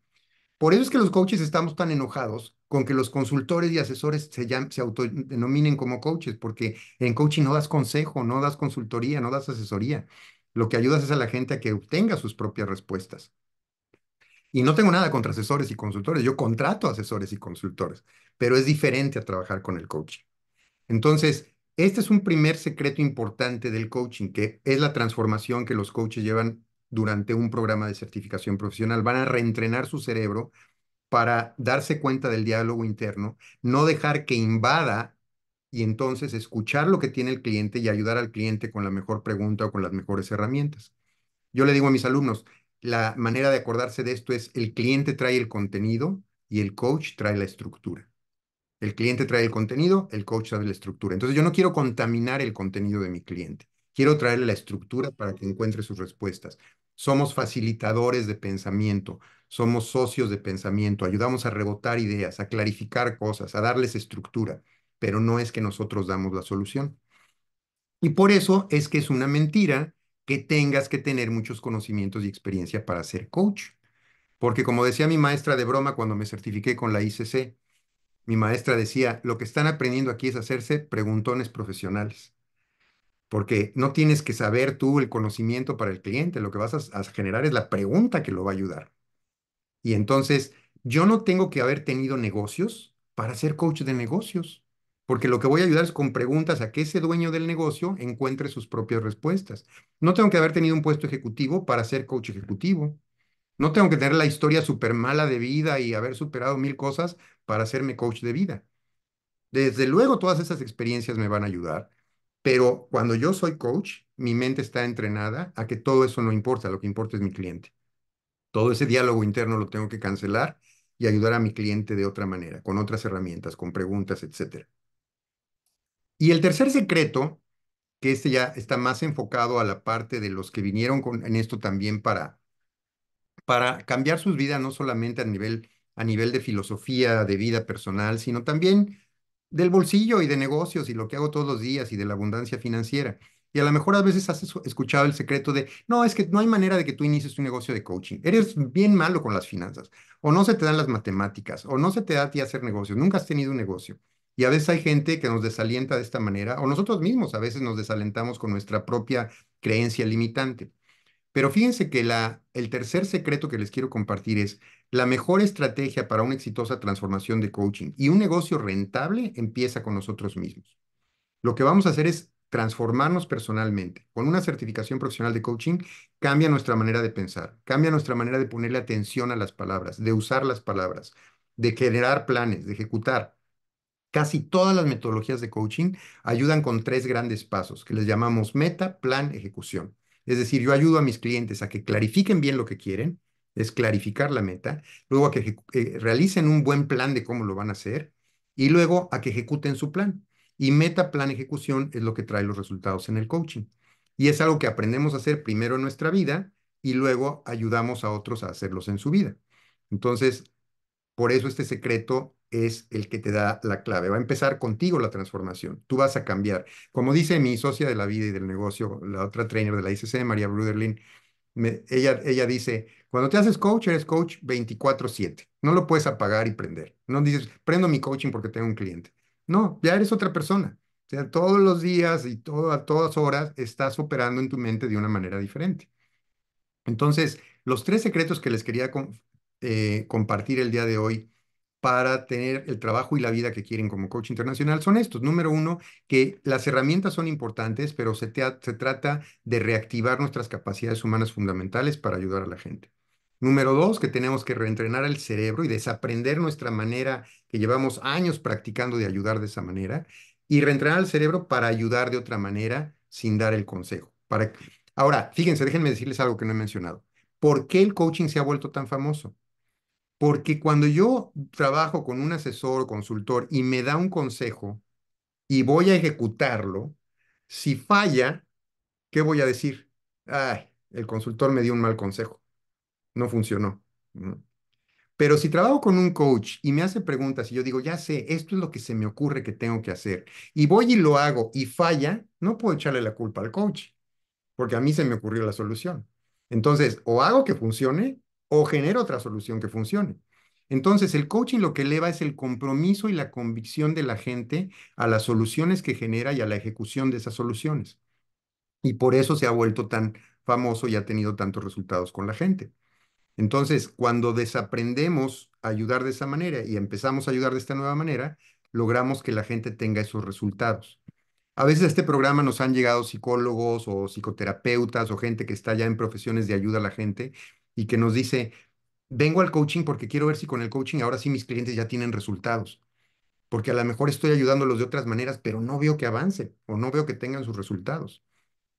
A: Por eso es que los coaches estamos tan enojados con que los consultores y asesores se, se autodenominen como coaches, porque en coaching no das consejo, no das consultoría, no das asesoría. Lo que ayudas es a la gente a que obtenga sus propias respuestas. Y no tengo nada contra asesores y consultores, yo contrato asesores y consultores, pero es diferente a trabajar con el coaching. Entonces, este es un primer secreto importante del coaching, que es la transformación que los coaches llevan durante un programa de certificación profesional. Van a reentrenar su cerebro para darse cuenta del diálogo interno, no dejar que invada y entonces escuchar lo que tiene el cliente y ayudar al cliente con la mejor pregunta o con las mejores herramientas. Yo le digo a mis alumnos, la manera de acordarse de esto es el cliente trae el contenido y el coach trae la estructura. El cliente trae el contenido, el coach trae la estructura. Entonces yo no quiero contaminar el contenido de mi cliente. Quiero traerle la estructura para que encuentre sus respuestas. Somos facilitadores de pensamiento, somos socios de pensamiento, ayudamos a rebotar ideas, a clarificar cosas, a darles estructura pero no es que nosotros damos la solución. Y por eso es que es una mentira que tengas que tener muchos conocimientos y experiencia para ser coach. Porque como decía mi maestra de broma cuando me certifiqué con la ICC, mi maestra decía, lo que están aprendiendo aquí es hacerse preguntones profesionales. Porque no tienes que saber tú el conocimiento para el cliente, lo que vas a, a generar es la pregunta que lo va a ayudar. Y entonces, yo no tengo que haber tenido negocios para ser coach de negocios porque lo que voy a ayudar es con preguntas a que ese dueño del negocio encuentre sus propias respuestas. No tengo que haber tenido un puesto ejecutivo para ser coach ejecutivo. No tengo que tener la historia súper mala de vida y haber superado mil cosas para hacerme coach de vida. Desde luego todas esas experiencias me van a ayudar, pero cuando yo soy coach, mi mente está entrenada a que todo eso no importa, lo que importa es mi cliente. Todo ese diálogo interno lo tengo que cancelar y ayudar a mi cliente de otra manera, con otras herramientas, con preguntas, etcétera. Y el tercer secreto, que este ya está más enfocado a la parte de los que vinieron con, en esto también para, para cambiar sus vidas, no solamente a nivel, a nivel de filosofía, de vida personal, sino también del bolsillo y de negocios y lo que hago todos los días y de la abundancia financiera. Y a lo mejor a veces has escuchado el secreto de, no, es que no hay manera de que tú inicies un negocio de coaching. Eres bien malo con las finanzas, o no se te dan las matemáticas, o no se te da a ti hacer negocios, nunca has tenido un negocio. Y a veces hay gente que nos desalienta de esta manera, o nosotros mismos a veces nos desalentamos con nuestra propia creencia limitante. Pero fíjense que la, el tercer secreto que les quiero compartir es la mejor estrategia para una exitosa transformación de coaching y un negocio rentable empieza con nosotros mismos. Lo que vamos a hacer es transformarnos personalmente. Con una certificación profesional de coaching cambia nuestra manera de pensar, cambia nuestra manera de ponerle atención a las palabras, de usar las palabras, de generar planes, de ejecutar. Casi todas las metodologías de coaching ayudan con tres grandes pasos que les llamamos meta, plan, ejecución. Es decir, yo ayudo a mis clientes a que clarifiquen bien lo que quieren, es clarificar la meta, luego a que eh, realicen un buen plan de cómo lo van a hacer y luego a que ejecuten su plan. Y meta, plan, ejecución es lo que trae los resultados en el coaching. Y es algo que aprendemos a hacer primero en nuestra vida y luego ayudamos a otros a hacerlos en su vida. Entonces, por eso este secreto es el que te da la clave. Va a empezar contigo la transformación. Tú vas a cambiar. Como dice mi socia de la vida y del negocio, la otra trainer de la ICC, María Bruderlin, ella, ella dice, cuando te haces coach, eres coach 24/7. No lo puedes apagar y prender. No dices, prendo mi coaching porque tengo un cliente. No, ya eres otra persona. O sea, todos los días y todo, a todas horas estás operando en tu mente de una manera diferente. Entonces, los tres secretos que les quería eh, compartir el día de hoy para tener el trabajo y la vida que quieren como coach internacional son estos. Número uno, que las herramientas son importantes, pero se, trata de reactivar nuestras capacidades humanas fundamentales para ayudar a la gente. Número dos, que tenemos que reentrenar el cerebro y desaprender nuestra manera que llevamos años practicando de ayudar de esa manera y reentrenar el cerebro para ayudar de otra manera sin dar el consejo. Para... Ahora, fíjense, déjenme decirles algo que no he mencionado. ¿Por qué el coaching se ha vuelto tan famoso? Porque cuando yo trabajo con un asesor o consultor y me da un consejo y voy a ejecutarlo, si falla, ¿qué voy a decir? Ay, el consultor me dio un mal consejo. No funcionó. Pero si trabajo con un coach y me hace preguntas y yo digo, ya sé, esto es lo que se me ocurre que tengo que hacer, y voy y lo hago y falla, no puedo echarle la culpa al coach, porque a mí se me ocurrió la solución. Entonces, o hago que funcione o genera otra solución que funcione. Entonces, el coaching lo que eleva es el compromiso y la convicción de la gente a las soluciones que genera y a la ejecución de esas soluciones. Y por eso se ha vuelto tan famoso y ha tenido tantos resultados con la gente. Entonces, cuando desaprendemos a ayudar de esa manera y empezamos a ayudar de esta nueva manera, logramos que la gente tenga esos resultados. A veces a este programa nos han llegado psicólogos o psicoterapeutas o gente que está ya en profesiones de ayuda a la gente y que nos dice, vengo al coaching porque quiero ver si con el coaching ahora sí mis clientes ya tienen resultados, porque a lo mejor estoy ayudándolos de otras maneras, pero no veo que avancen o no veo que tengan sus resultados.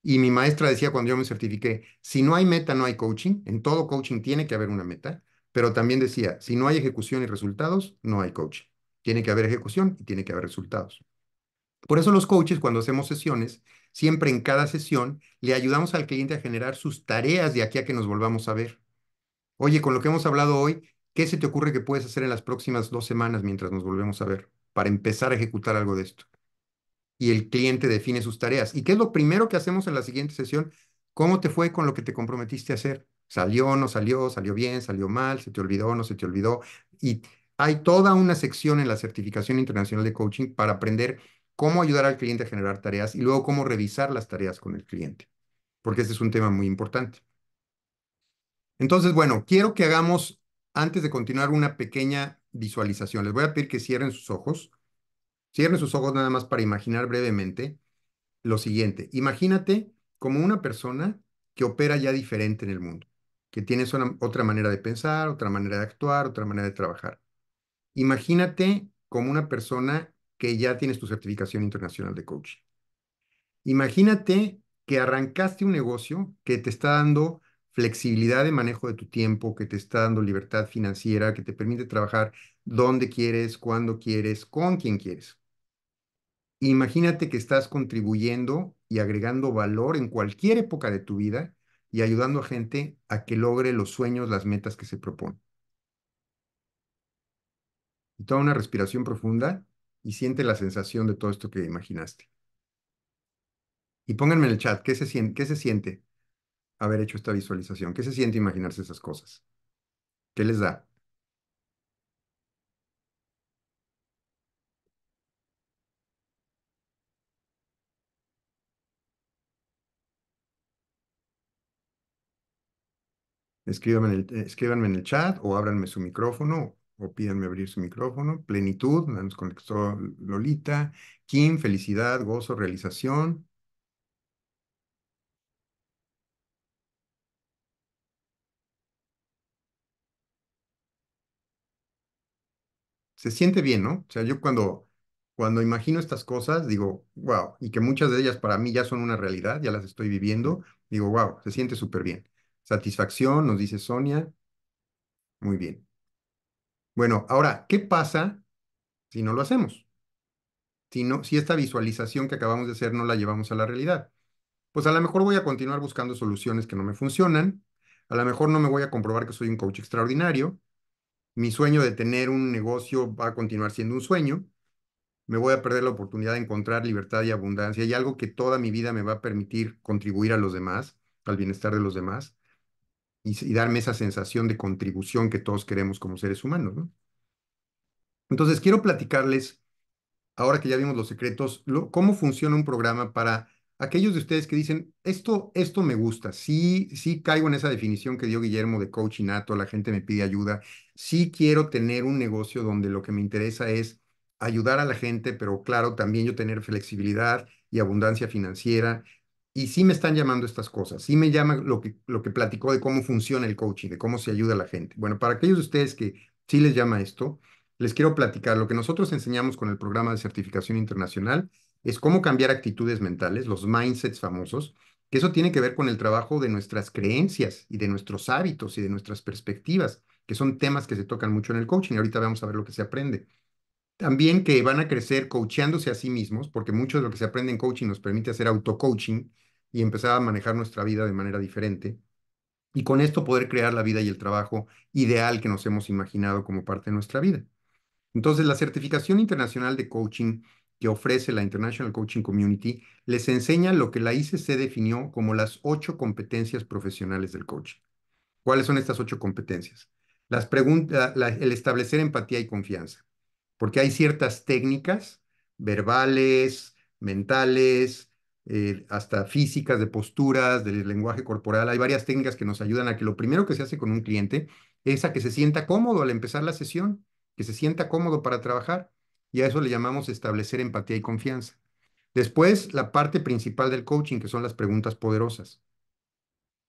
A: Y mi maestra decía cuando yo me certifiqué, si no hay meta, no hay coaching, en todo coaching tiene que haber una meta, pero también decía, si no hay ejecución y resultados, no hay coaching. Tiene que haber ejecución y tiene que haber resultados. Por eso los coaches, cuando hacemos sesiones, siempre en cada sesión le ayudamos al cliente a generar sus tareas de aquí a que nos volvamos a ver. Oye, con lo que hemos hablado hoy, ¿qué se te ocurre que puedes hacer en las próximas dos semanas mientras nos volvemos a ver para empezar a ejecutar algo de esto? Y el cliente define sus tareas. ¿Y qué es lo primero que hacemos en la siguiente sesión? ¿Cómo te fue con lo que te comprometiste a hacer? ¿Salió, no salió, salió bien, salió mal, se te olvidó, no se te olvidó? Y hay toda una sección en la certificación internacional de coaching para aprender cómo ayudar al cliente a generar tareas y luego cómo revisar las tareas con el cliente, porque ese es un tema muy importante. Entonces, bueno, quiero que hagamos, antes de continuar, una pequeña visualización. Les voy a pedir que cierren sus ojos. Cierren sus ojos nada más para imaginar brevemente lo siguiente. Imagínate como una persona que opera ya diferente en el mundo, que tiene otra manera de pensar, otra manera de actuar, otra manera de trabajar. Imagínate como una persona que ya tienes tu certificación internacional de coaching. Imagínate que arrancaste un negocio que te está dando flexibilidad de manejo de tu tiempo, que te está dando libertad financiera, que te permite trabajar donde quieres, cuando quieres, con quien quieres. Imagínate que estás contribuyendo y agregando valor en cualquier época de tu vida y ayudando a gente a que logre los sueños, las metas que se proponen. Y toma una respiración profunda y siente la sensación de todo esto que imaginaste. Y pónganme en el chat, ¿qué se siente? ¿Qué se siente? haber hecho esta visualización? ¿Qué se siente imaginarse esas cosas? ¿Qué les da? Escríbanme en, el, escríbanme en el chat o ábranme su micrófono o pídanme abrir su micrófono. Plenitud, nos conectó Lolita. Kim, felicidad, gozo, realización. se siente bien, ¿no? O sea, yo cuando, cuando imagino estas cosas, digo, wow, y que muchas de ellas para mí ya son una realidad, ya las estoy viviendo, digo, wow, se siente súper bien. Satisfacción, nos dice Sonia. Muy bien. Bueno, ahora, ¿qué pasa si no lo hacemos? Si, no, si esta visualización que acabamos de hacer no la llevamos a la realidad. Pues a lo mejor voy a continuar buscando soluciones que no me funcionan, a lo mejor no me voy a comprobar que soy un coach extraordinario, mi sueño de tener un negocio va a continuar siendo un sueño, me voy a perder la oportunidad de encontrar libertad y abundancia y algo que toda mi vida me va a permitir contribuir a los demás, al bienestar de los demás y, darme esa sensación de contribución que todos queremos como seres humanos. Entonces, quiero platicarles, ahora que ya vimos los secretos, cómo funciona un programa para aquellos de ustedes que dicen, esto, esto me gusta, sí, sí caigo en esa definición que dio Guillermo de coaching, nato la gente me pide ayuda, sí quiero tener un negocio donde lo que me interesa es ayudar a la gente, pero claro, también yo tener flexibilidad y abundancia financiera. Y sí me están llamando estas cosas, sí me llama lo que, lo que platicó de cómo funciona el coaching, de cómo se ayuda a la gente. Bueno, para aquellos de ustedes que sí les llama esto, les quiero platicar lo que nosotros enseñamos con el programa de certificación internacional es cómo cambiar actitudes mentales, los mindsets famosos, que eso tiene que ver con el trabajo de nuestras creencias y de nuestros hábitos y de nuestras perspectivas, que son temas que se tocan mucho en el coaching. y Ahorita vamos a ver lo que se aprende. También que van a crecer coacheándose a sí mismos, porque mucho de lo que se aprende en coaching nos permite hacer auto-coaching y empezar a manejar nuestra vida de manera diferente. Y con esto poder crear la vida y el trabajo ideal que nos hemos imaginado como parte de nuestra vida. Entonces, la certificación internacional de coaching que ofrece la International Coaching Community les enseña lo que la ICC definió como las ocho competencias profesionales del coaching. ¿Cuáles son estas ocho competencias? Las preguntas, el establecer empatía y confianza, porque hay ciertas técnicas verbales, mentales, eh, hasta físicas, de posturas, del lenguaje corporal. Hay varias técnicas que nos ayudan a que lo primero que se hace con un cliente es a que se sienta cómodo al empezar la sesión, que se sienta cómodo para trabajar y a eso le llamamos establecer empatía y confianza. Después, la parte principal del coaching, que son las preguntas poderosas.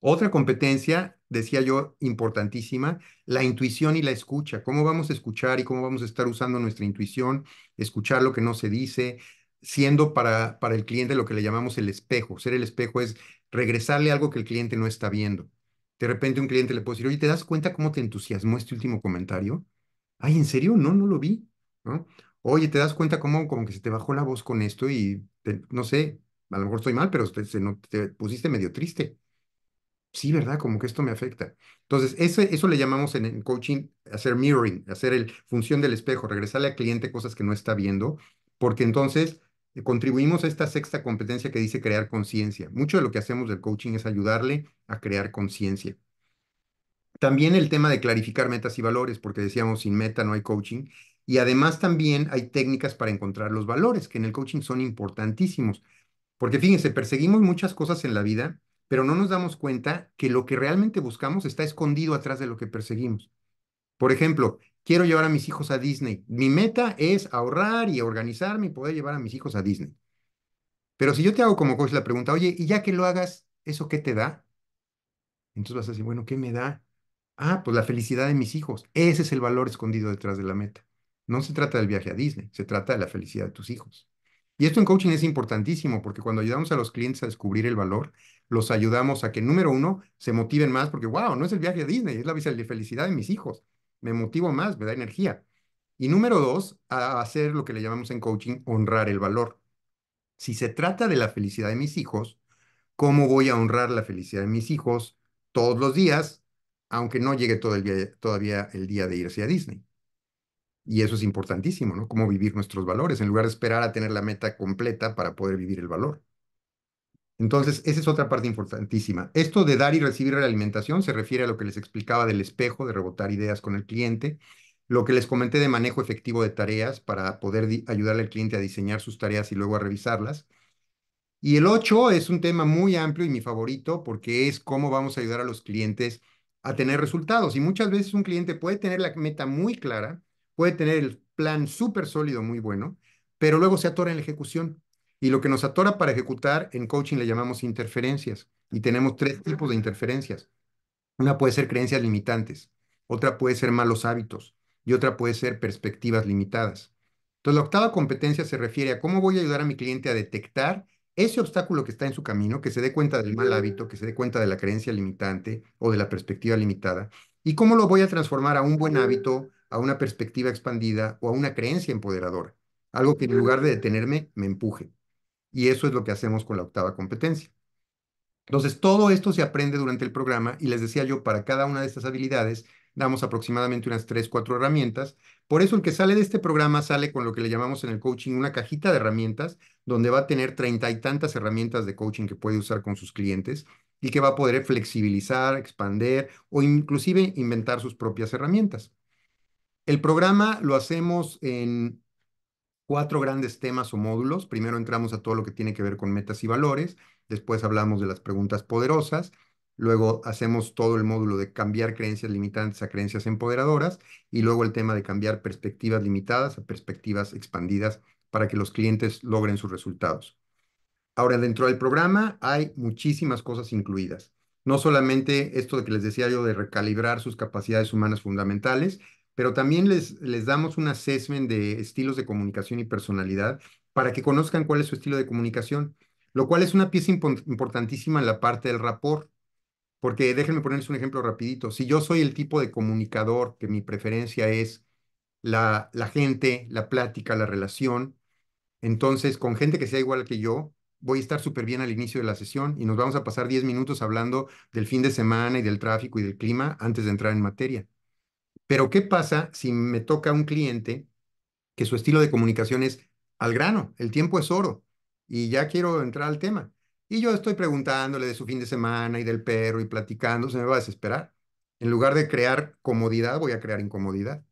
A: Otra competencia, decía yo, importantísima, la intuición y la escucha. ¿Cómo vamos a escuchar y cómo vamos a estar usando nuestra intuición, escuchar lo que no se dice, siendo para, para el cliente lo que le llamamos el espejo? Ser el espejo es regresarle algo que el cliente no está viendo. De repente un cliente le puede decir, oye, ¿te das cuenta cómo te entusiasmó este último comentario? Ay, ¿en serio? No, no lo vi. ¿No? oye, te das cuenta cómo como que se te bajó la voz con esto y no sé, a lo mejor estoy mal, pero te, pusiste medio triste. Sí, ¿verdad? Como que esto me afecta. Entonces, ese, eso le llamamos en, en coaching hacer mirroring, hacer el función del espejo, regresarle al cliente cosas que no está viendo, porque entonces eh, contribuimos a esta sexta competencia que dice crear conciencia. Mucho de lo que hacemos del coaching es ayudarle a crear conciencia. También el tema de clarificar metas y valores, porque decíamos, sin meta no hay coaching. Y además también hay técnicas para encontrar los valores, que en el coaching son importantísimos. Porque fíjense, perseguimos muchas cosas en la vida, pero no nos damos cuenta que lo que realmente buscamos está escondido atrás de lo que perseguimos. Por ejemplo, quiero llevar a mis hijos a Disney. Mi meta es ahorrar y organizarme y poder llevar a mis hijos a Disney. Pero si yo te hago como coach la pregunta, oye, y ya que lo hagas, ¿eso qué te da? Entonces vas a decir, bueno, ¿qué me da? Ah, pues la felicidad de mis hijos. Ese es el valor escondido detrás de la meta. No se trata del viaje a Disney, se trata de la felicidad de tus hijos. Y esto en coaching es importantísimo porque cuando ayudamos a los clientes a descubrir el valor, los ayudamos a que, número uno, se motiven más porque, wow, no es el viaje a Disney, es la felicidad de mis hijos. Me motivo más, me da energía. Y número dos, a hacer lo que le llamamos en coaching honrar el valor. Si se trata de la felicidad de mis hijos, ¿cómo voy a honrar la felicidad de mis hijos todos los días, aunque no llegue todavía el día de irse a Disney? Y eso es importantísimo, ¿no? Cómo vivir nuestros valores, en lugar de esperar a tener la meta completa para poder vivir el valor. Entonces, esa es otra parte importantísima. Esto de dar y recibir la alimentación se refiere a lo que les explicaba del espejo, de rebotar ideas con el cliente, lo que les comenté de manejo efectivo de tareas para poder ayudarle al cliente a diseñar sus tareas y luego a revisarlas. Y el 8 es un tema muy amplio y mi favorito porque es cómo vamos a ayudar a los clientes a tener resultados. Y muchas veces un cliente puede tener la meta muy clara, puede tener el plan súper sólido, muy bueno, pero luego se atora en la ejecución. Y lo que nos atora para ejecutar en coaching le llamamos interferencias. Y tenemos tres tipos de interferencias. Una puede ser creencias limitantes, otra puede ser malos hábitos y otra puede ser perspectivas limitadas. Entonces, la octava competencia se refiere a cómo voy a ayudar a mi cliente a detectar ese obstáculo que está en su camino, que se dé cuenta del mal hábito, que se dé cuenta de la creencia limitante o de la perspectiva limitada, y cómo lo voy a transformar a un buen hábito, a una perspectiva expandida o a una creencia empoderadora, algo que en lugar de detenerme me empuje. Y eso es lo que hacemos con la octava competencia. Entonces, todo esto se aprende durante el programa y les decía yo, para cada una de estas habilidades damos aproximadamente unas tres, cuatro herramientas. Por eso el que sale de este programa sale con lo que le llamamos en el coaching una cajita de herramientas, donde va a tener treinta y tantas herramientas de coaching que puede usar con sus clientes y que va a poder flexibilizar, expander o inclusive inventar sus propias herramientas. El programa lo hacemos en cuatro grandes temas o módulos. Primero entramos a todo lo que tiene que ver con metas y valores, después hablamos de las preguntas poderosas, luego hacemos todo el módulo de cambiar creencias limitantes a creencias empoderadoras y luego el tema de cambiar perspectivas limitadas a perspectivas expandidas para que los clientes logren sus resultados. Ahora, dentro del programa hay muchísimas cosas incluidas. No solamente esto de que les decía yo de recalibrar sus capacidades humanas fundamentales, pero también les, les damos un assessment de estilos de comunicación y personalidad para que conozcan cuál es su estilo de comunicación, lo cual es una pieza importantísima en la parte del rapport. Porque déjenme ponerles un ejemplo rapidito. Si yo soy el tipo de comunicador que mi preferencia es la, la gente, la plática, la relación, entonces con gente que sea igual que yo, voy a estar súper bien al inicio de la sesión y nos vamos a pasar 10 minutos hablando del fin de semana y del tráfico y del clima antes de entrar en materia. Pero ¿qué pasa si me toca un cliente que su estilo de comunicación es al grano, el tiempo es oro y ya quiero entrar al tema? Y yo estoy preguntándole de su fin de semana y del perro y platicando, se me va a desesperar. En lugar de crear comodidad, voy a crear incomodidad.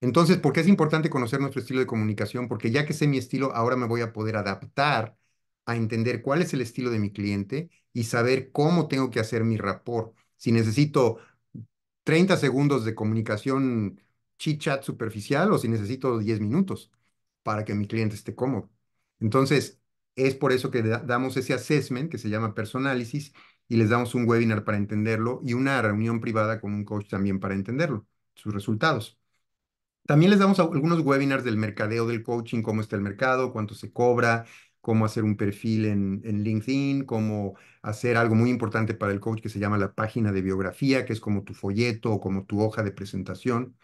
A: Entonces, ¿por qué es importante conocer nuestro estilo de comunicación? Porque ya que sé mi estilo, ahora me voy a poder adaptar a entender cuál es el estilo de mi cliente y saber cómo tengo que hacer mi rapport. Si necesito 30 segundos de comunicación chit-chat superficial o si necesito 10 minutos para que mi cliente esté cómodo. Entonces, es por eso que damos ese assessment que se llama personalisis y les damos un webinar para entenderlo y una reunión privada con un coach también para entenderlo, sus resultados. También les damos algunos webinars del mercadeo del coaching, cómo está el mercado, cuánto se cobra, cómo hacer un perfil en, LinkedIn, cómo hacer algo muy importante para el coach que se llama la página de biografía, que es como tu folleto o como tu hoja de presentación.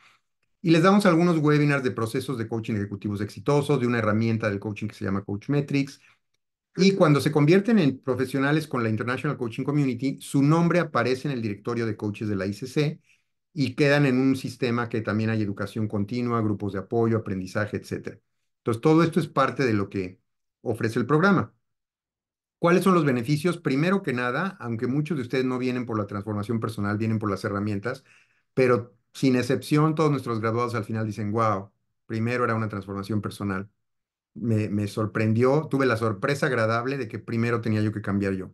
A: Y les damos algunos webinars de procesos de coaching ejecutivos exitosos, de una herramienta del coaching que se llama Coach Metrics. Y cuando se convierten en profesionales con la International Coaching Community, su nombre aparece en el directorio de coaches de la ICC y quedan en un sistema que también hay educación continua, grupos de apoyo, aprendizaje, etc. Entonces, todo esto es parte de lo que ofrece el programa. ¿Cuáles son los beneficios? Primero que nada, aunque muchos de ustedes no vienen por la transformación personal, vienen por las herramientas, pero sin excepción todos nuestros graduados al final dicen, wow, primero era una transformación personal. Me, sorprendió, tuve la sorpresa agradable de que primero tenía yo que cambiar yo.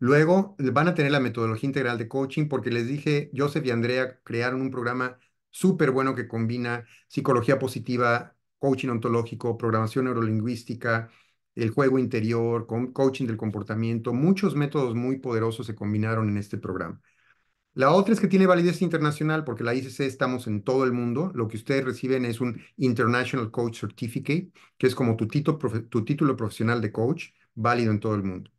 A: Luego van a tener la metodología integral de coaching porque les dije, Joseph y Andrea crearon un programa súper bueno que combina psicología positiva, coaching ontológico, programación neurolingüística, el juego interior, coaching del comportamiento, muchos métodos muy poderosos se combinaron en este programa. La otra es que tiene validez internacional porque la ICC estamos en todo el mundo. Lo que ustedes reciben es un International Coach Certificate, que es como tu, título profesional de coach, válido en todo el mundo.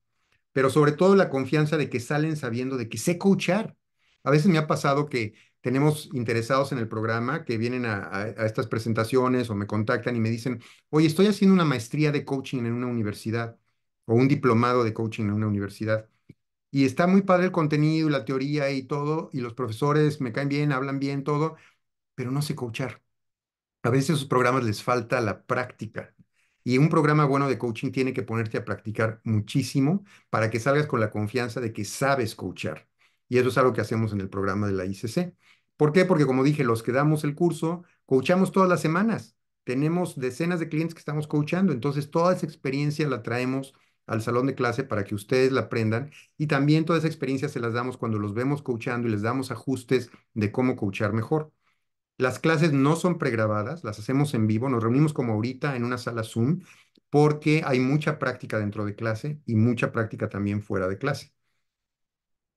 A: Pero sobre todo la confianza de que salen sabiendo de que sé coachar. A veces me ha pasado que tenemos interesados en el programa que vienen a, estas presentaciones o me contactan y me dicen, oye, estoy haciendo una maestría de coaching en una universidad o un diplomado de coaching en una universidad. Y está muy padre el contenido, la teoría y todo, y los profesores me caen bien, hablan bien, todo, pero no sé coachar. A veces a esos programas les falta la práctica. Y un programa bueno de coaching tiene que ponerte a practicar muchísimo para que salgas con la confianza de que sabes coachar. Y eso es algo que hacemos en el programa de la ICC. ¿Por qué? Porque como dije, los que damos el curso, coachamos todas las semanas. Tenemos decenas de clientes que estamos coachando, entonces toda esa experiencia la traemos al salón de clase para que ustedes la aprendan y también toda esa experiencia se las damos cuando los vemos coachando y les damos ajustes de cómo coachar mejor. Las clases no son pregrabadas, las hacemos en vivo, nos reunimos como ahorita en una sala Zoom porque hay mucha práctica dentro de clase y mucha práctica también fuera de clase.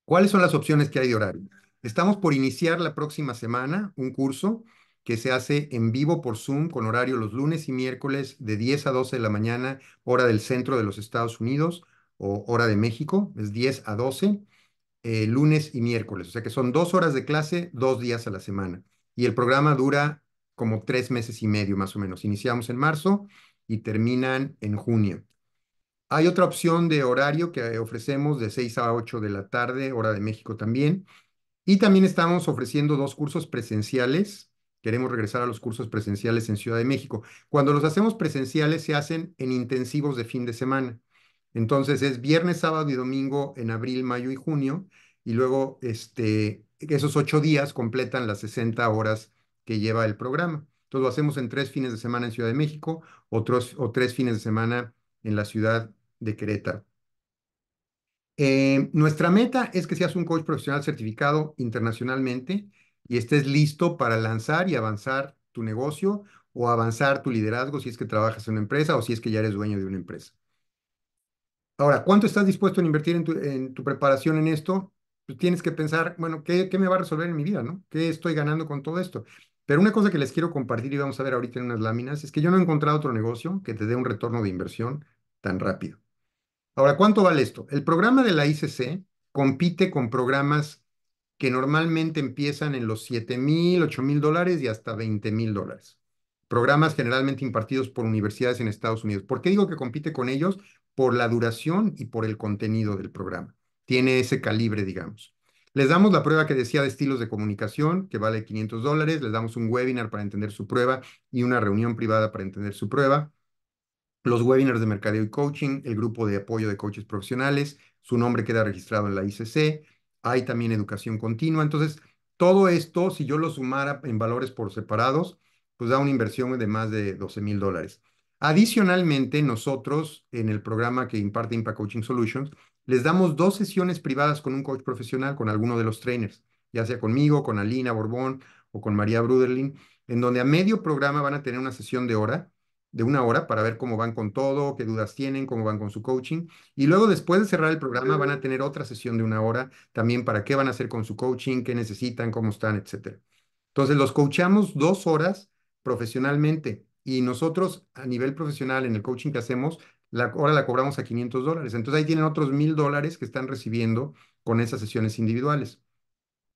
A: ¿Cuáles son las opciones que hay de horario? Estamos por iniciar la próxima semana un curso que se hace en vivo por Zoom con horario los lunes y miércoles de 10 a 12 de la mañana, hora del centro de los Estados Unidos o hora de México, es 10 a 12, eh, lunes y miércoles. O sea que son dos horas de clase, dos días a la semana. Y el programa dura como tres meses y medio más o menos. Iniciamos en marzo y terminan en junio. Hay otra opción de horario que ofrecemos de 6 a 8 de la tarde, hora de México también, y también estamos ofreciendo dos cursos presenciales. Queremos regresar a los cursos presenciales en Ciudad de México. Cuando los hacemos presenciales, se hacen en intensivos de fin de semana. Entonces es viernes, sábado y domingo en abril, mayo y junio. Y luego este, esos ocho días completan las 60 horas que lleva el programa. Entonces lo hacemos en tres fines de semana en Ciudad de México, otros, o tres fines de semana en la ciudad de Querétaro. Eh, nuestra meta es que seas un coach profesional certificado internacionalmente y estés listo para lanzar y avanzar tu negocio o avanzar tu liderazgo si es que trabajas en una empresa o si es que ya eres dueño de una empresa. Ahora, ¿cuánto estás dispuesto a invertir en tu, preparación en esto? Pues, tienes que pensar, bueno, ¿qué, me va a resolver en mi vida? ¿no? ¿Qué estoy ganando con todo esto? Pero una cosa que les quiero compartir y vamos a ver ahorita en unas láminas es que yo no he encontrado otro negocio que te dé un retorno de inversión tan rápido. Ahora, ¿cuánto vale esto? El programa de la ICC compite con programas que normalmente empiezan en los 7 mil, 8 mil dólares y hasta 20 mil dólares. Programas generalmente impartidos por universidades en Estados Unidos. ¿Por qué digo que compite con ellos? Por la duración y por el contenido del programa. Tiene ese calibre, digamos. Les damos la prueba que decía de estilos de comunicación, que vale 500 dólares. Les damos un webinar para entender su prueba y una reunión privada para entender su prueba los webinars de mercadeo y coaching, el grupo de apoyo de coaches profesionales, su nombre queda registrado en la ICC, hay también educación continua. Entonces, todo esto, si yo lo sumara en valores por separados, pues da una inversión de más de 12 mil dólares. Adicionalmente, nosotros en el programa que imparte Impact Coaching Solutions, les damos dos sesiones privadas con un coach profesional, con alguno de los trainers, ya sea conmigo, con Alina Borbón o con María Bruderlin, en donde a medio programa van a tener una sesión de hora de una hora para ver cómo van con todo, qué dudas tienen, cómo van con su coaching. Y luego después de cerrar el programa van a tener otra sesión de una hora también para qué van a hacer con su coaching, qué necesitan, cómo están, etc. Entonces los coachamos dos horas profesionalmente y nosotros a nivel profesional en el coaching que hacemos, la, hora la cobramos a 500 dólares. Entonces ahí tienen otros 1000 dólares que están recibiendo con esas sesiones individuales.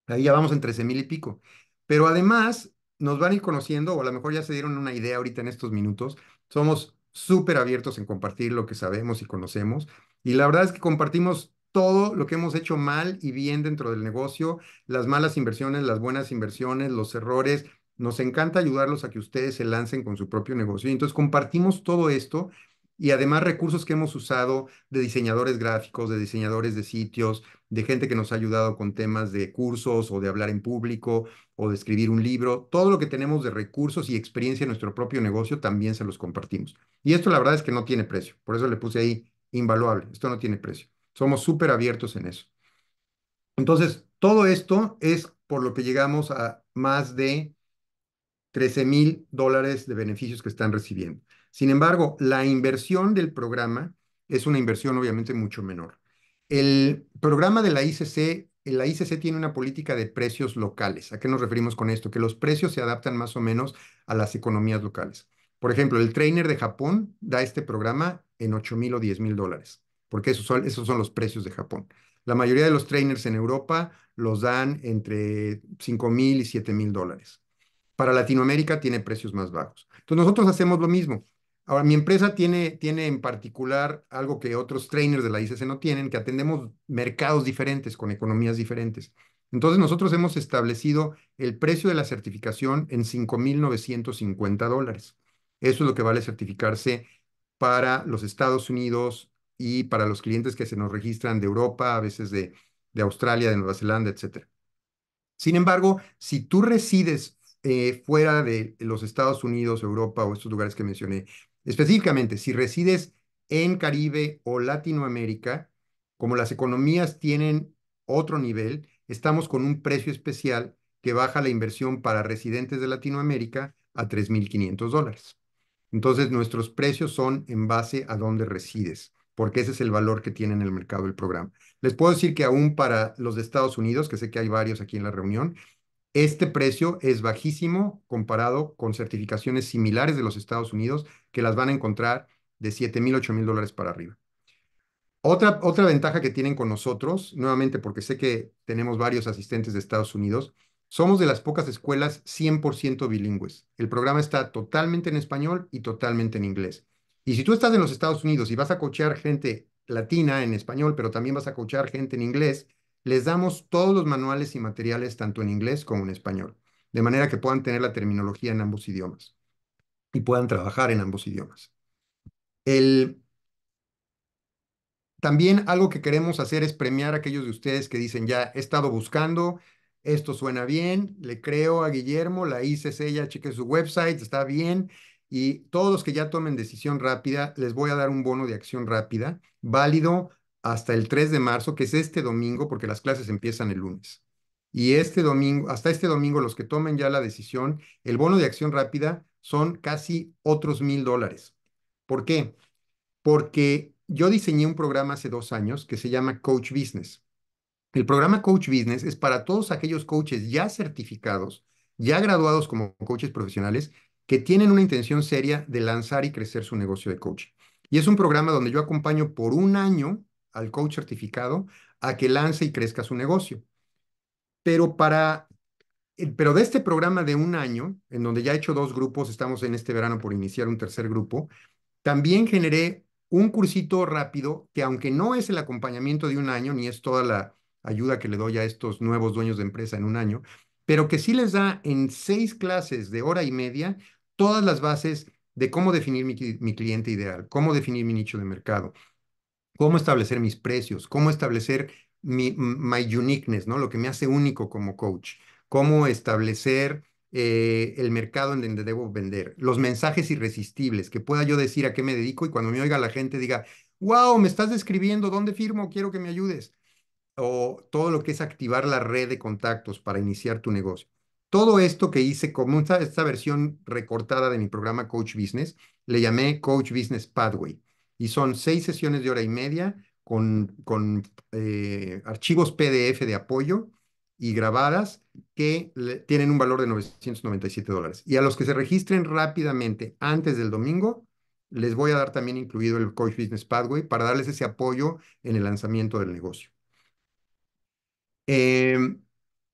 A: Ahí ya vamos en 13 mil y pico. Pero además, nos van a ir conociendo, o a lo mejor ya se dieron una idea ahorita en estos minutos. Somos súper abiertos en compartir lo que sabemos y conocemos. Y la verdad es que compartimos todo lo que hemos hecho mal y bien dentro del negocio, las malas inversiones, las buenas inversiones, los errores. Nos encanta ayudarlos a que ustedes se lancen con su propio negocio. Y entonces compartimos todo esto y además recursos que hemos usado de diseñadores gráficos, de diseñadores de sitios, de gente que nos ha ayudado con temas de cursos o de hablar en público o de escribir un libro. Todo lo que tenemos de recursos y experiencia en nuestro propio negocio también se los compartimos. Y esto la verdad es que no tiene precio. Por eso le puse ahí invaluable. Esto no tiene precio. Somos súper abiertos en eso. Entonces, todo esto es por lo que llegamos a más de 13 mil dólares de beneficios que están recibiendo. Sin embargo, la inversión del programa es una inversión obviamente mucho menor. El programa de la ICC, la ICC tiene una política de precios locales. ¿A qué nos referimos con esto? Que los precios se adaptan más o menos a las economías locales. Por ejemplo, el trainer de Japón da este programa en 8 mil o 10 mil dólares, porque esos son, esos son los precios de Japón. La mayoría de los trainers en Europa los dan entre 5 mil y 7 mil dólares. Para Latinoamérica tiene precios más bajos. Entonces nosotros hacemos lo mismo Ahora, mi empresa tiene, tiene en particular algo que otros trainers de la ICC no tienen, que atendemos mercados diferentes, con economías diferentes. Entonces, nosotros hemos establecido el precio de la certificación en 5.950 dólares. Eso es lo que vale certificarse para los Estados Unidos y para los clientes que se nos registran de Europa, a veces de, de Australia, de Nueva Zelanda, etc. Sin embargo, si tú resides eh, fuera de los Estados Unidos, Europa o estos lugares que mencioné, Específicamente, si resides en Caribe o Latinoamérica, como las economías tienen otro nivel, estamos con un precio especial que baja la inversión para residentes de Latinoamérica a 3.500 dólares. Entonces, nuestros precios son en base a dónde resides, porque ese es el valor que tiene en el mercado el programa. Les puedo decir que aún para los de Estados Unidos, que sé que hay varios aquí en la reunión, este precio es bajísimo comparado con certificaciones similares de los Estados Unidos que las van a encontrar de 7 mil, 8 mil dólares para arriba. Otra, otra ventaja que tienen con nosotros, nuevamente porque sé que tenemos varios asistentes de Estados Unidos, somos de las pocas escuelas 100% bilingües. El programa está totalmente en español y totalmente en inglés. Y si tú estás en los Estados Unidos y vas a coachar gente latina en español, pero también vas a coachar gente en inglés, les damos todos los manuales y materiales tanto en inglés como en español, de manera que puedan tener la terminología en ambos idiomas y puedan trabajar en ambos idiomas. También algo que queremos hacer es premiar a aquellos de ustedes que dicen, ya he estado buscando, esto suena bien, le creo a Guillermo, la hice, ella, cheque su website, está bien. Y todos los que ya tomen decisión rápida, les voy a dar un bono de acción rápida, válido hasta el 3 de marzo, que es este domingo, porque las clases empiezan el lunes. Y este domingo, hasta este domingo, los que tomen ya la decisión, el bono de acción rápida son casi otros mil dólares. ¿Por qué? Porque yo diseñé un programa hace dos años que se llama Coach Business. El programa Coach Business es para todos aquellos coaches ya certificados, ya graduados como coaches profesionales, que tienen una intención seria de lanzar y crecer su negocio de coaching. Y es un programa donde yo acompaño por un año al coach certificado a que lance y crezca su negocio. Pero para eh, pero de este programa de un año, en donde ya he hecho dos grupos, estamos en este verano por iniciar un tercer grupo, también generé un cursito rápido que aunque no es el acompañamiento de un año, ni es toda la ayuda que le doy a estos nuevos dueños de empresa en un año, pero que sí les da en seis clases de hora y media todas las bases de cómo definir mi cliente ideal, cómo definir mi nicho de mercado, cómo establecer mis precios, cómo establecer mi my uniqueness, ¿no? Lo que me hace único como coach, cómo establecer eh, el mercado en donde debo vender, los mensajes irresistibles, que pueda yo decir a qué me dedico y cuando me oiga la gente diga, wow, me estás describiendo, ¿dónde firmo? Quiero que me ayudes. O todo lo que es activar la red de contactos para iniciar tu negocio. Todo esto que hice con esta, esta versión recortada de mi programa Coach Business, le llamé Coach Business Pathway y son seis sesiones de hora y media con, eh, archivos PDF de apoyo y grabadas que tienen un valor de 997 dólares. Y a los que se registren rápidamente antes del domingo, les voy a dar también incluido el Coach Business Pathway para darles ese apoyo en el lanzamiento del negocio. Em,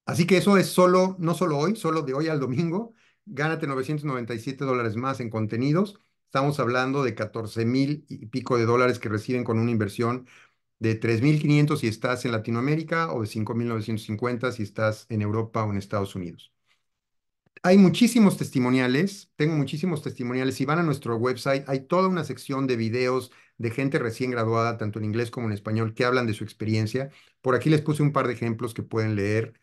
A: así que eso es solo, no solo hoy, solo de hoy al domingo. Gánate 997 dólares más en contenidos Estamos hablando de 14 mil y pico de dólares que reciben con una inversión de 3.500 si estás en Latinoamérica o de 5.950 si estás en Europa o en Estados Unidos. Hay muchísimos testimoniales, tengo muchísimos testimoniales. Si van a nuestro website, hay toda una sección de videos de gente recién graduada, tanto en inglés como en español, que hablan de su experiencia. Por aquí les puse un par de ejemplos que pueden leer.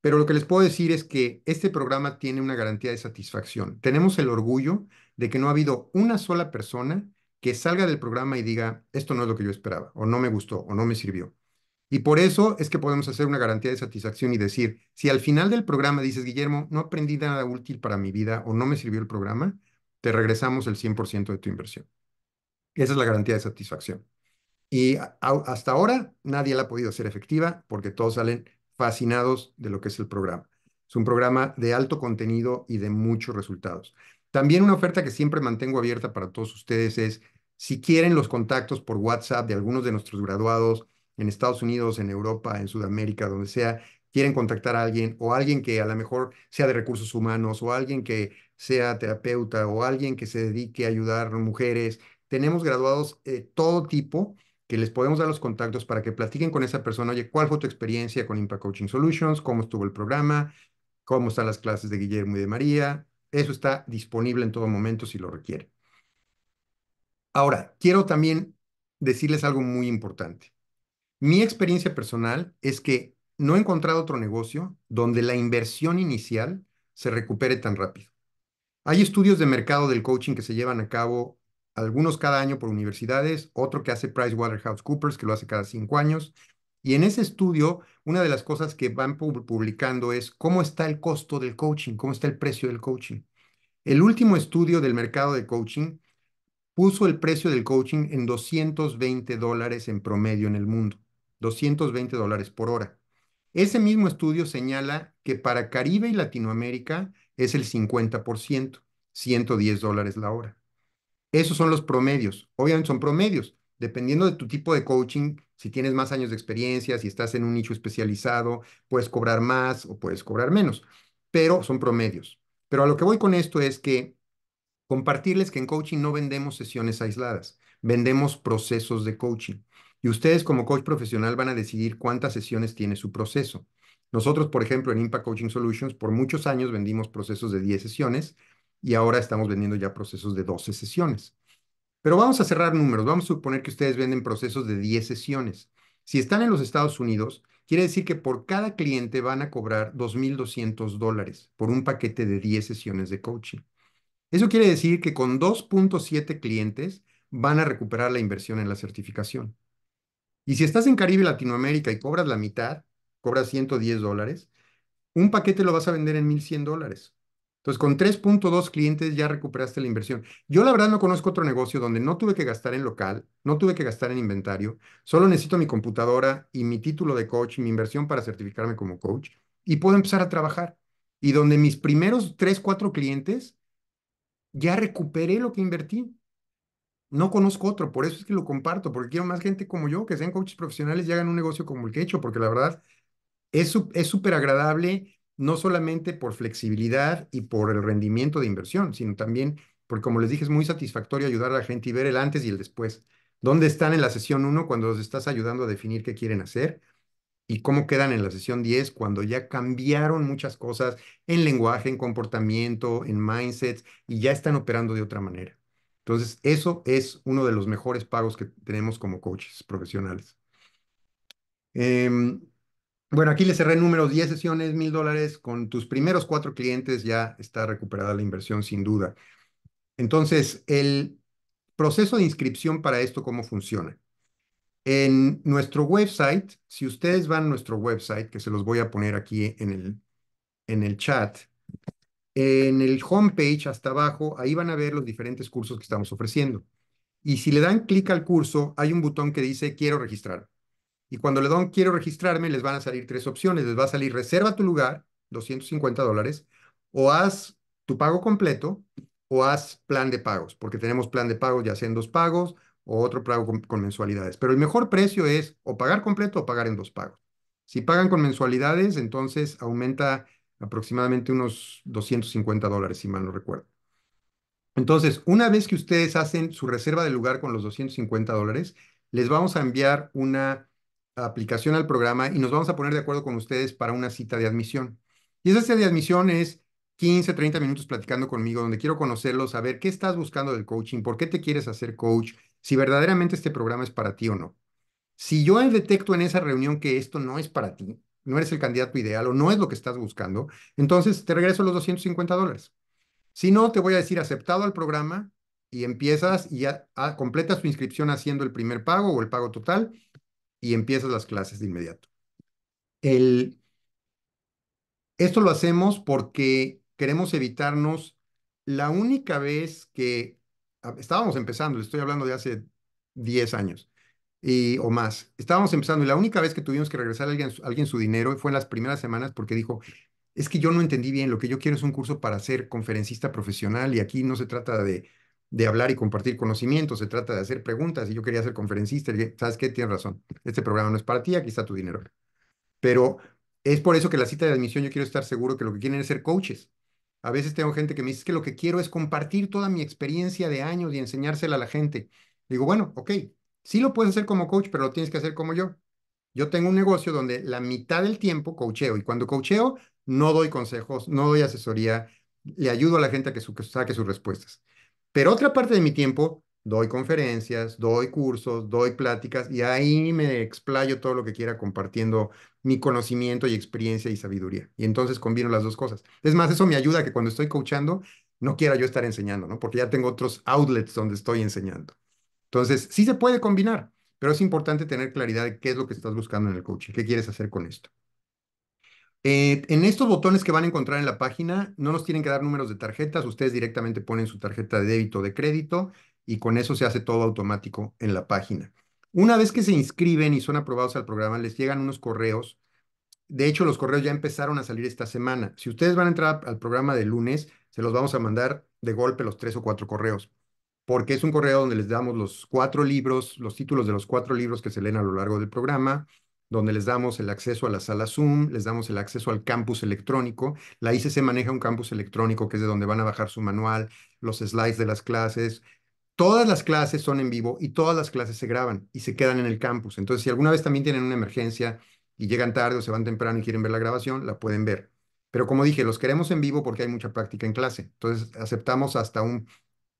A: Pero lo que les puedo decir es que este programa tiene una garantía de satisfacción. Tenemos el orgullo de que no ha habido una sola persona que salga del programa y diga, esto no es lo que yo esperaba, o no me gustó, o no me sirvió. Y por eso es que podemos hacer una garantía de satisfacción y decir, si al final del programa dices, Guillermo, no aprendí nada útil para mi vida o no me sirvió el programa, te regresamos el 100% de tu inversión. Esa es la garantía de satisfacción. Y hasta ahora nadie la ha podido hacer efectiva porque todos salen fascinados de lo que es el programa. Es un programa de alto contenido y de muchos resultados. También una oferta que siempre mantengo abierta para todos ustedes es, si quieren los contactos por WhatsApp de algunos de nuestros graduados en Estados Unidos, en Europa, en Sudamérica, donde sea, quieren contactar a alguien o alguien que a lo mejor sea de recursos humanos o alguien que sea terapeuta o alguien que se dedique a ayudar a mujeres. Tenemos graduados de eh, todo tipo que les podemos dar los contactos para que platiquen con esa persona, oye, ¿cuál fue tu experiencia con Impact Coaching Solutions? ¿Cómo estuvo el programa? ¿Cómo están las clases de Guillermo y de María? Eso está disponible en todo momento si lo requiere. Ahora, quiero también decirles algo muy importante. Mi experiencia personal es que no he encontrado otro negocio donde la inversión inicial se recupere tan rápido. Hay estudios de mercado del coaching que se llevan a cabo algunos cada año por universidades, otro que hace PricewaterhouseCoopers, que lo hace cada cinco años. Y en ese estudio una de las cosas que van publicando es cómo está el costo del coaching, cómo está el precio del coaching. El último estudio del mercado de coaching puso el precio del coaching en 220 dólares en promedio en el mundo, 220 dólares por hora. Ese mismo estudio señala que para Caribe y Latinoamérica es el 50%, 110 dólares la hora. Esos son los promedios. Obviamente son promedios dependiendo de tu tipo de coaching, si tienes más años de experiencia, si estás en un nicho especializado, puedes cobrar más o puedes cobrar menos, pero son promedios. Pero a lo que voy con esto es que compartirles que en coaching no vendemos sesiones aisladas, vendemos procesos de coaching. Y ustedes como coach profesional van a decidir cuántas sesiones tiene su proceso. Nosotros, por ejemplo, en Impact Coaching Solutions, por muchos años vendimos procesos de 10 sesiones y ahora estamos vendiendo ya procesos de 12 sesiones. Pero vamos a cerrar números. Vamos a suponer que ustedes venden procesos de 10 sesiones. Si están en los Estados Unidos, quiere decir que por cada cliente van a cobrar 2.200 dólares por un paquete de 10 sesiones de coaching. Eso quiere decir que con 2.7 clientes van a recuperar la inversión en la certificación. Y si estás en Caribe, Latinoamérica y cobras la mitad, cobras 110 dólares, un paquete lo vas a vender en 1.100 dólares. Entonces, con 3.2 clientes ya recuperaste la inversión. Yo la verdad no conozco otro negocio donde no tuve que gastar en local, no tuve que gastar en inventario, solo necesito mi computadora y mi título de coach y mi inversión para certificarme como coach y puedo empezar a trabajar. Y donde mis primeros 3, 4 clientes ya recuperé lo que invertí. No conozco otro, por eso es que lo comparto, porque quiero más gente como yo que sean coaches profesionales y hagan un negocio como el que he hecho, porque la verdad es súper agradable no solamente por flexibilidad y por el rendimiento de inversión, sino también porque, como les dije, es muy satisfactorio ayudar a la gente y ver el antes y el después. ¿Dónde están en la sesión 1 cuando los estás ayudando a definir qué quieren hacer? ¿Y cómo quedan en la sesión 10 cuando ya cambiaron muchas cosas en lenguaje, en comportamiento, en mindsets y ya están operando de otra manera? Entonces, eso es uno de los mejores pagos que tenemos como coaches profesionales. Em, bueno, aquí le cerré números, 10 sesiones, mil dólares, con tus primeros cuatro clientes ya está recuperada la inversión sin duda. Entonces, el proceso de inscripción para esto, ¿cómo funciona? En nuestro website, si ustedes van a nuestro website, que se los voy a poner aquí en el, en el chat, en el homepage hasta abajo, ahí van a ver los diferentes cursos que estamos ofreciendo. Y si le dan clic al curso, hay un botón que dice quiero registrar. Y cuando le dan quiero registrarme, les van a salir tres opciones. Les va a salir reserva tu lugar, 250 dólares, o haz tu pago completo, o haz plan de pagos, porque tenemos plan de pagos ya sea en dos pagos o otro pago con, mensualidades. Pero el mejor precio es o pagar completo o pagar en dos pagos. Si pagan con mensualidades, entonces aumenta aproximadamente unos 250 dólares, si mal no recuerdo. Entonces, una vez que ustedes hacen su reserva de lugar con los 250 dólares, les vamos a enviar una aplicación al programa y nos vamos a poner de acuerdo con ustedes para una cita de admisión. Y esa cita de admisión es 15, 30 minutos platicando conmigo, donde quiero conocerlo saber qué estás buscando del coaching, por qué te quieres hacer coach, si verdaderamente este programa es para ti o no. Si yo detecto en esa reunión que esto no es para ti, no eres el candidato ideal o no es lo que estás buscando, entonces te regreso los 250 dólares. Si no, te voy a decir aceptado al programa y empiezas y ya ah, completas tu inscripción haciendo el primer pago o el pago total y empiezas las clases de inmediato. El, esto lo hacemos porque queremos evitarnos la única vez que ah, estábamos empezando, le estoy hablando de hace 10 años y, o más, estábamos empezando y la única vez que tuvimos que regresar alguien, a alguien su dinero fue en las primeras semanas porque dijo, es que yo no entendí bien, lo que yo quiero es un curso para ser conferencista profesional y aquí no se trata de de hablar y compartir conocimientos, se trata de hacer preguntas. Y yo quería ser conferencista, y, ¿sabes qué? Tienes razón. Este programa no es para ti, aquí está tu dinero. Pero es por eso que la cita de admisión yo quiero estar seguro que lo que quieren es ser coaches. A veces tengo gente que me dice que lo que quiero es compartir toda mi experiencia de años y enseñársela a la gente. Digo, bueno, ok, sí lo puedes hacer como coach, pero lo tienes que hacer como yo. Yo tengo un negocio donde la mitad del tiempo coacheo y cuando coacheo no doy consejos, no doy asesoría, le ayudo a la gente a que su, saque sus respuestas. Pero otra parte de mi tiempo doy conferencias, doy cursos, doy pláticas y ahí me explayo todo lo que quiera compartiendo mi conocimiento y experiencia y sabiduría. Y entonces combino las dos cosas. Es más, eso me ayuda a que cuando estoy coachando no quiera yo estar enseñando, ¿no? Porque ya tengo otros outlets donde estoy enseñando. Entonces, sí se puede combinar, pero es importante tener claridad de qué es lo que estás buscando en el coaching, qué quieres hacer con esto. Eh, en estos botones que van a encontrar en la página, no nos tienen que dar números de tarjetas, ustedes directamente ponen su tarjeta de débito o de crédito y con eso se hace todo automático en la página. Una vez que se inscriben y son aprobados al programa, les llegan unos correos. De hecho, los correos ya empezaron a salir esta semana. Si ustedes van a entrar al programa de lunes, se los vamos a mandar de golpe los tres o cuatro correos, porque es un correo donde les damos los cuatro libros, los títulos de los cuatro libros que se leen a lo largo del programa, donde les damos el acceso a la sala Zoom, les damos el acceso al campus electrónico. La ICC maneja un campus electrónico que es de donde van a bajar su manual, los slides de las clases. Todas las clases son en vivo y todas las clases se graban y se quedan en el campus. Entonces, si alguna vez también tienen una emergencia y llegan tarde o se van temprano y quieren ver la grabación, la pueden ver. Pero como dije, los queremos en vivo porque hay mucha práctica en clase. Entonces, aceptamos hasta un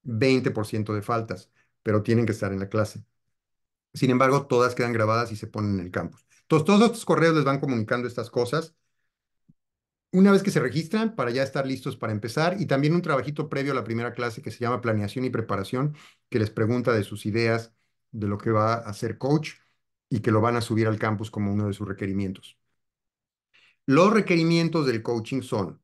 A: 20% de faltas, pero tienen que estar en la clase. Sin embargo, todas quedan grabadas y se ponen en el campus. Entonces, todos estos correos les van comunicando estas cosas. Una vez que se registran, para ya estar listos para empezar, y también un trabajito previo a la primera clase que se llama Planeación y Preparación, que les pregunta de sus ideas, de lo que va a hacer coach, y que lo van a subir al campus como uno de sus requerimientos. Los requerimientos del coaching son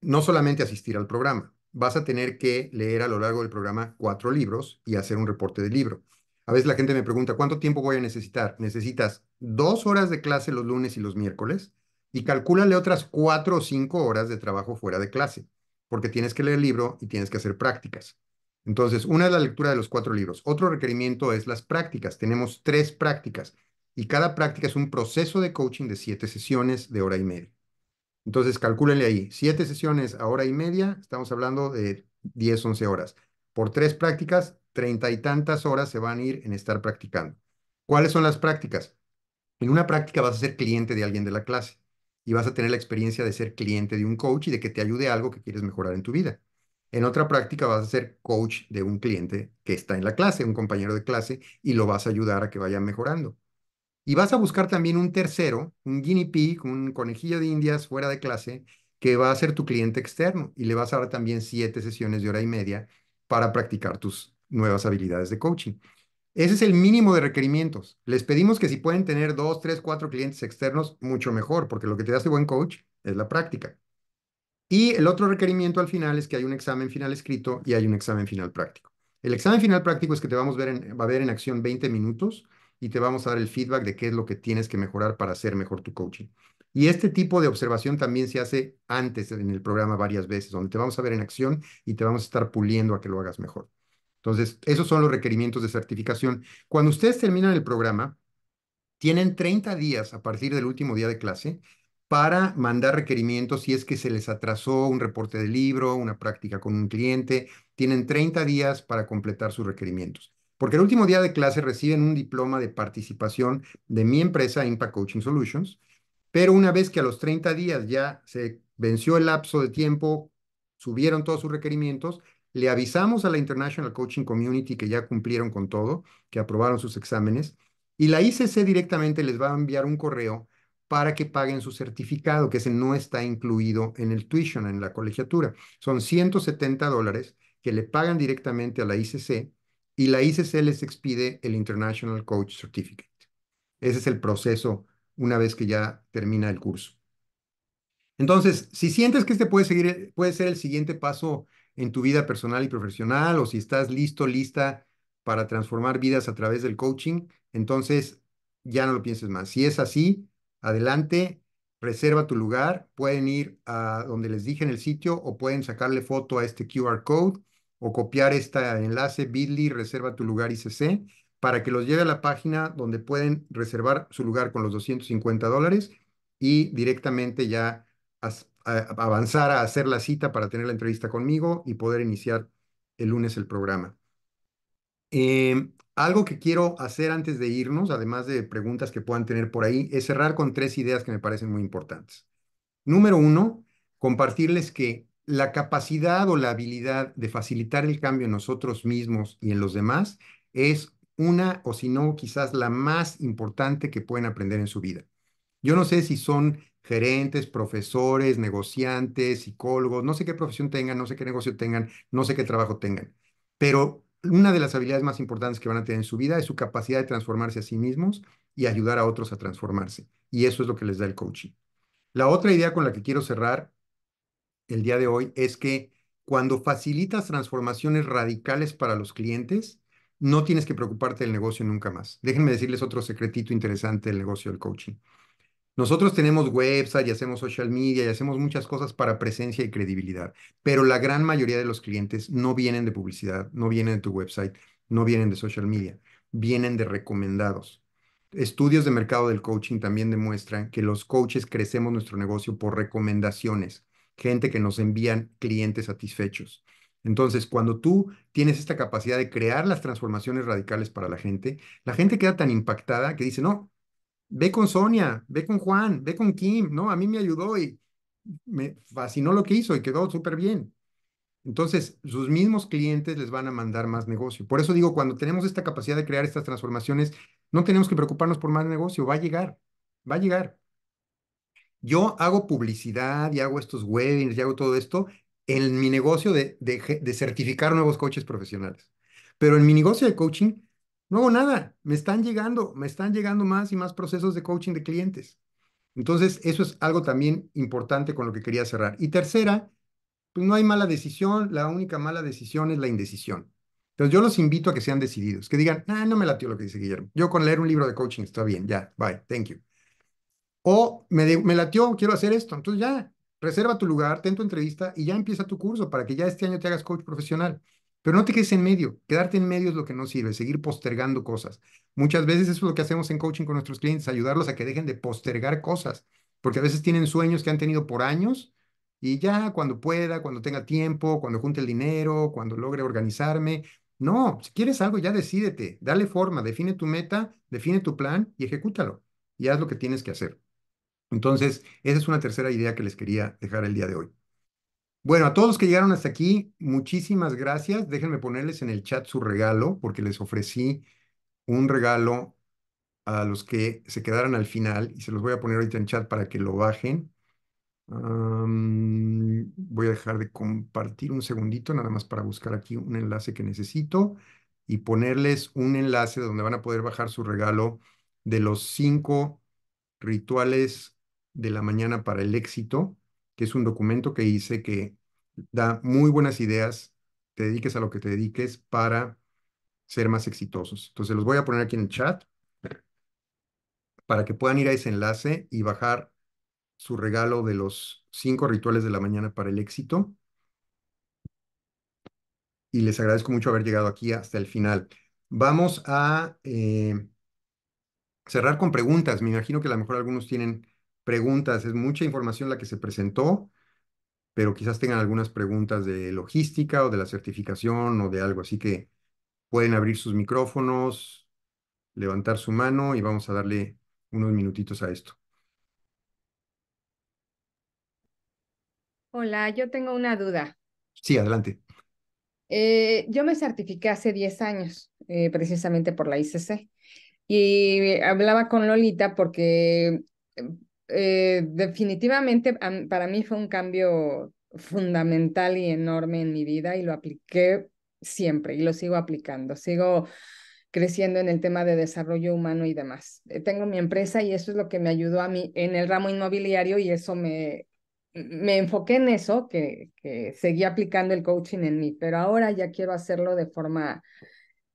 A: no solamente asistir al programa, vas a tener que leer a lo largo del programa cuatro libros y hacer un reporte del libro. A veces la gente me pregunta, ¿cuánto tiempo voy a necesitar? Necesitas dos horas de clase los lunes y los miércoles y calcúlale otras cuatro o cinco horas de trabajo fuera de clase, porque tienes que leer el libro y tienes que hacer prácticas. Entonces, una es la lectura de los cuatro libros. Otro requerimiento es las prácticas. Tenemos tres prácticas y cada práctica es un proceso de coaching de siete sesiones de hora y media. Entonces, calcúlenle ahí, siete sesiones a hora y media, estamos hablando de 10, 11 horas. Por tres prácticas, treinta y tantas horas se van a ir en estar practicando. ¿Cuáles son las prácticas? En una práctica vas a ser cliente de alguien de la clase y vas a tener la experiencia de ser cliente de un coach y de que te ayude algo que quieres mejorar en tu vida. En otra práctica vas a ser coach de un cliente que está en la clase, un compañero de clase, y lo vas a ayudar a que vaya mejorando. Y vas a buscar también un tercero, un guinea pig, un conejillo de indias fuera de clase, que va a ser tu cliente externo y le vas a dar también siete sesiones de hora y media para practicar tus nuevas habilidades de coaching. Ese es el mínimo de requerimientos. Les pedimos que si pueden tener dos, tres, cuatro clientes externos, mucho mejor, porque lo que te hace este buen coach es la práctica. Y el otro requerimiento al final es que hay un examen final escrito y hay un examen final práctico. El examen final práctico es que te vamos a ver va a ver en acción 20 minutos y te vamos a dar el feedback de qué es lo que tienes que mejorar para hacer mejor tu coaching. Y este tipo de observación también se hace antes en el programa varias veces, donde te vamos a ver en acción y te vamos a estar puliendo a que lo hagas mejor. Entonces, esos son los requerimientos de certificación. Cuando ustedes terminan el programa, tienen 30 días a partir del último día de clase para mandar requerimientos si es que se les atrasó un reporte de libro, una práctica con un cliente. Tienen 30 días para completar sus requerimientos. Porque el último día de clase reciben un diploma de participación de mi empresa Impact Coaching Solutions, pero una vez que a los 30 días ya se venció el lapso de tiempo, subieron todos sus requerimientos, le avisamos a la International Coaching Community que ya cumplieron con todo, que aprobaron sus exámenes, y la ICC directamente les va a enviar un correo para que paguen su certificado, que ese no está incluido en el tuition, en la colegiatura. Son 170 dólares que le pagan directamente a la ICC y la ICC les expide el International Coach Certificate. Ese es el proceso una vez que ya termina el curso. Entonces, si sientes que este puede, seguir, puede ser el siguiente paso en tu vida personal y profesional o si estás listo, lista para transformar vidas a través del coaching, entonces ya no lo pienses más. Si es así, adelante, reserva tu lugar, pueden ir a donde les dije en el sitio o pueden sacarle foto a este QR code o copiar este enlace bit.ly, reserva tu lugar ICC, para que los lleve a la página donde pueden reservar su lugar con los 250 dólares y directamente ya avanzar a hacer la cita para tener la entrevista conmigo y poder iniciar el lunes el programa. Em, algo que quiero hacer antes de irnos, además de preguntas que puedan tener por ahí, es cerrar con tres ideas que me parecen muy importantes. Número uno, compartirles que la capacidad o la habilidad de facilitar el cambio en nosotros mismos y en los demás es una o si no quizás la más importante que pueden aprender en su vida. Yo no sé si son gerentes, profesores, negociantes, psicólogos, no sé qué profesión tengan, no sé qué negocio tengan, no sé qué trabajo tengan, pero una de las habilidades más importantes que van a tener en su vida es su capacidad de transformarse a sí mismos y ayudar a otros a transformarse. Y eso es lo que les da el coaching. La otra idea con la que quiero cerrar el día de hoy es que cuando facilitas transformaciones radicales para los clientes, no tienes que preocuparte del negocio nunca más. Déjenme decirles otro secretito interesante del negocio del coaching. Nosotros tenemos website y hacemos social media y hacemos muchas cosas para presencia y credibilidad, pero la gran mayoría de los clientes no vienen de publicidad, no vienen de tu website, no vienen de social media, vienen de recomendados. Estudios de mercado del coaching también demuestran que los coaches crecemos nuestro negocio por recomendaciones, gente que nos envían clientes satisfechos. Entonces, cuando tú tienes esta capacidad de crear las transformaciones radicales para la gente, la gente queda tan impactada que dice, no, ve con Sonia, ve con Juan, ve con Kim, ¿no? A mí me ayudó y me fascinó lo que hizo y quedó súper bien. Entonces, sus mismos clientes les van a mandar más negocio. Por eso digo, cuando tenemos esta capacidad de crear estas transformaciones, no tenemos que preocuparnos por más negocio, va a llegar, va a llegar. Yo hago publicidad y hago estos webinars y hago todo esto en mi negocio de, certificar nuevos coches profesionales. Pero en mi negocio de coaching no hago nada, me están llegando, me están llegando más y más procesos de coaching de clientes. Entonces, eso es algo también importante con lo que quería cerrar. Y tercera, pues, no hay mala decisión, la única mala decisión es la indecisión. Entonces, yo los invito a que sean decididos, que digan, ah, no me latió lo que dice Guillermo. Yo con leer un libro de coaching está bien, ya, bye, thank you. O me, me latió, quiero hacer esto. Entonces, ya, reserva tu lugar, ten tu entrevista y ya empieza tu curso para que ya este año te hagas coach profesional. Pero no te quedes en medio. Quedarte en medio es lo que no sirve, seguir postergando cosas. Muchas veces eso es lo que hacemos en coaching con nuestros clientes, ayudarlos a que dejen de postergar cosas, porque a veces tienen sueños que han tenido por años y ya cuando pueda, cuando tenga tiempo, cuando junte el dinero, cuando logre organizarme. No, si quieres algo ya decídete, dale forma, define tu meta, define tu plan y ejecútalo y haz lo que tienes que hacer. Entonces, esa es una tercera idea que les quería dejar el día de hoy. Bueno, a todos los que llegaron hasta aquí, muchísimas gracias. Déjenme ponerles en el chat su regalo, porque les ofrecí un regalo a los que se quedaron al final y se los voy a poner ahorita en chat para que lo bajen. voy a dejar de compartir un segundito, nada más para buscar aquí un enlace que necesito y ponerles un enlace donde van a poder bajar su regalo de los cinco rituales de la mañana para el éxito que es un documento que hice que da muy buenas ideas, te dediques a lo que te dediques para ser más exitosos. Entonces los voy a poner aquí en el chat para que puedan ir a ese enlace y bajar su regalo de los cinco rituales de la mañana para el éxito. Y les agradezco mucho haber llegado aquí hasta el final. Vamos a eh, cerrar con preguntas. Me imagino que a lo mejor algunos tienen preguntas, es mucha información la que se presentó, pero quizás tengan algunas preguntas de logística o de la certificación o de algo, así que pueden abrir sus micrófonos, levantar su mano y vamos a darle unos minutitos a esto.
B: Hola, yo tengo una duda.
A: Sí, adelante.
B: Eh, yo me certifiqué hace 10 años, eh, precisamente por la ICC, y hablaba con Lolita porque em, eh, definitivamente para mí fue un cambio fundamental y enorme en mi vida y lo apliqué siempre y lo sigo aplicando. Sigo creciendo en el tema de desarrollo humano y demás. Eh, tengo mi empresa y eso es lo que me ayudó a mí en el ramo inmobiliario y eso me, me enfoqué en eso, que, que seguí aplicando el coaching en mí, pero ahora ya quiero hacerlo de forma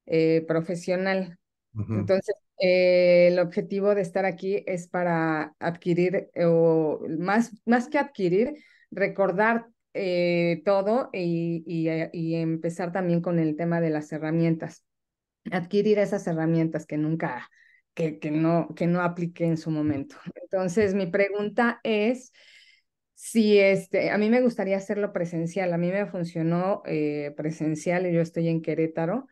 B: eh, profesional. Entonces, eh, el objetivo de estar aquí es para adquirir, eh, o más, más que adquirir, recordar eh, todo y, y, y, empezar también con el tema de las herramientas. Adquirir esas herramientas que nunca, que, no, que no apliqué en su momento. Entonces, mi pregunta es si este, a mí me gustaría hacerlo presencial. A mí me funcionó presencial y yo estoy en Querétaro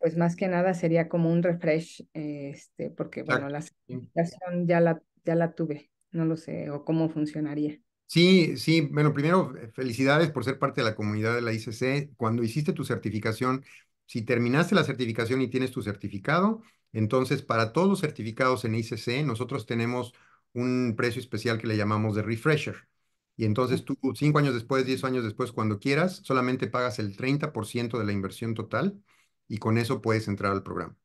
B: pues más que nada sería como un refresh, este, porque bueno, la certificación ya la, ya la tuve, no lo sé, o cómo funcionaría.
A: Sí, sí, bueno, primero, eh, felicidades por ser parte de la comunidad de la ICC. Cuando hiciste tu certificación, si terminaste la certificación y tienes tu certificado, entonces para todos los certificados en ICC, nosotros tenemos un precio especial que le llamamos de refresher. Y entonces tú, cinco años después, diez años después, cuando quieras, solamente pagas el 30% de la inversión total y con eso puedes entrar al programa.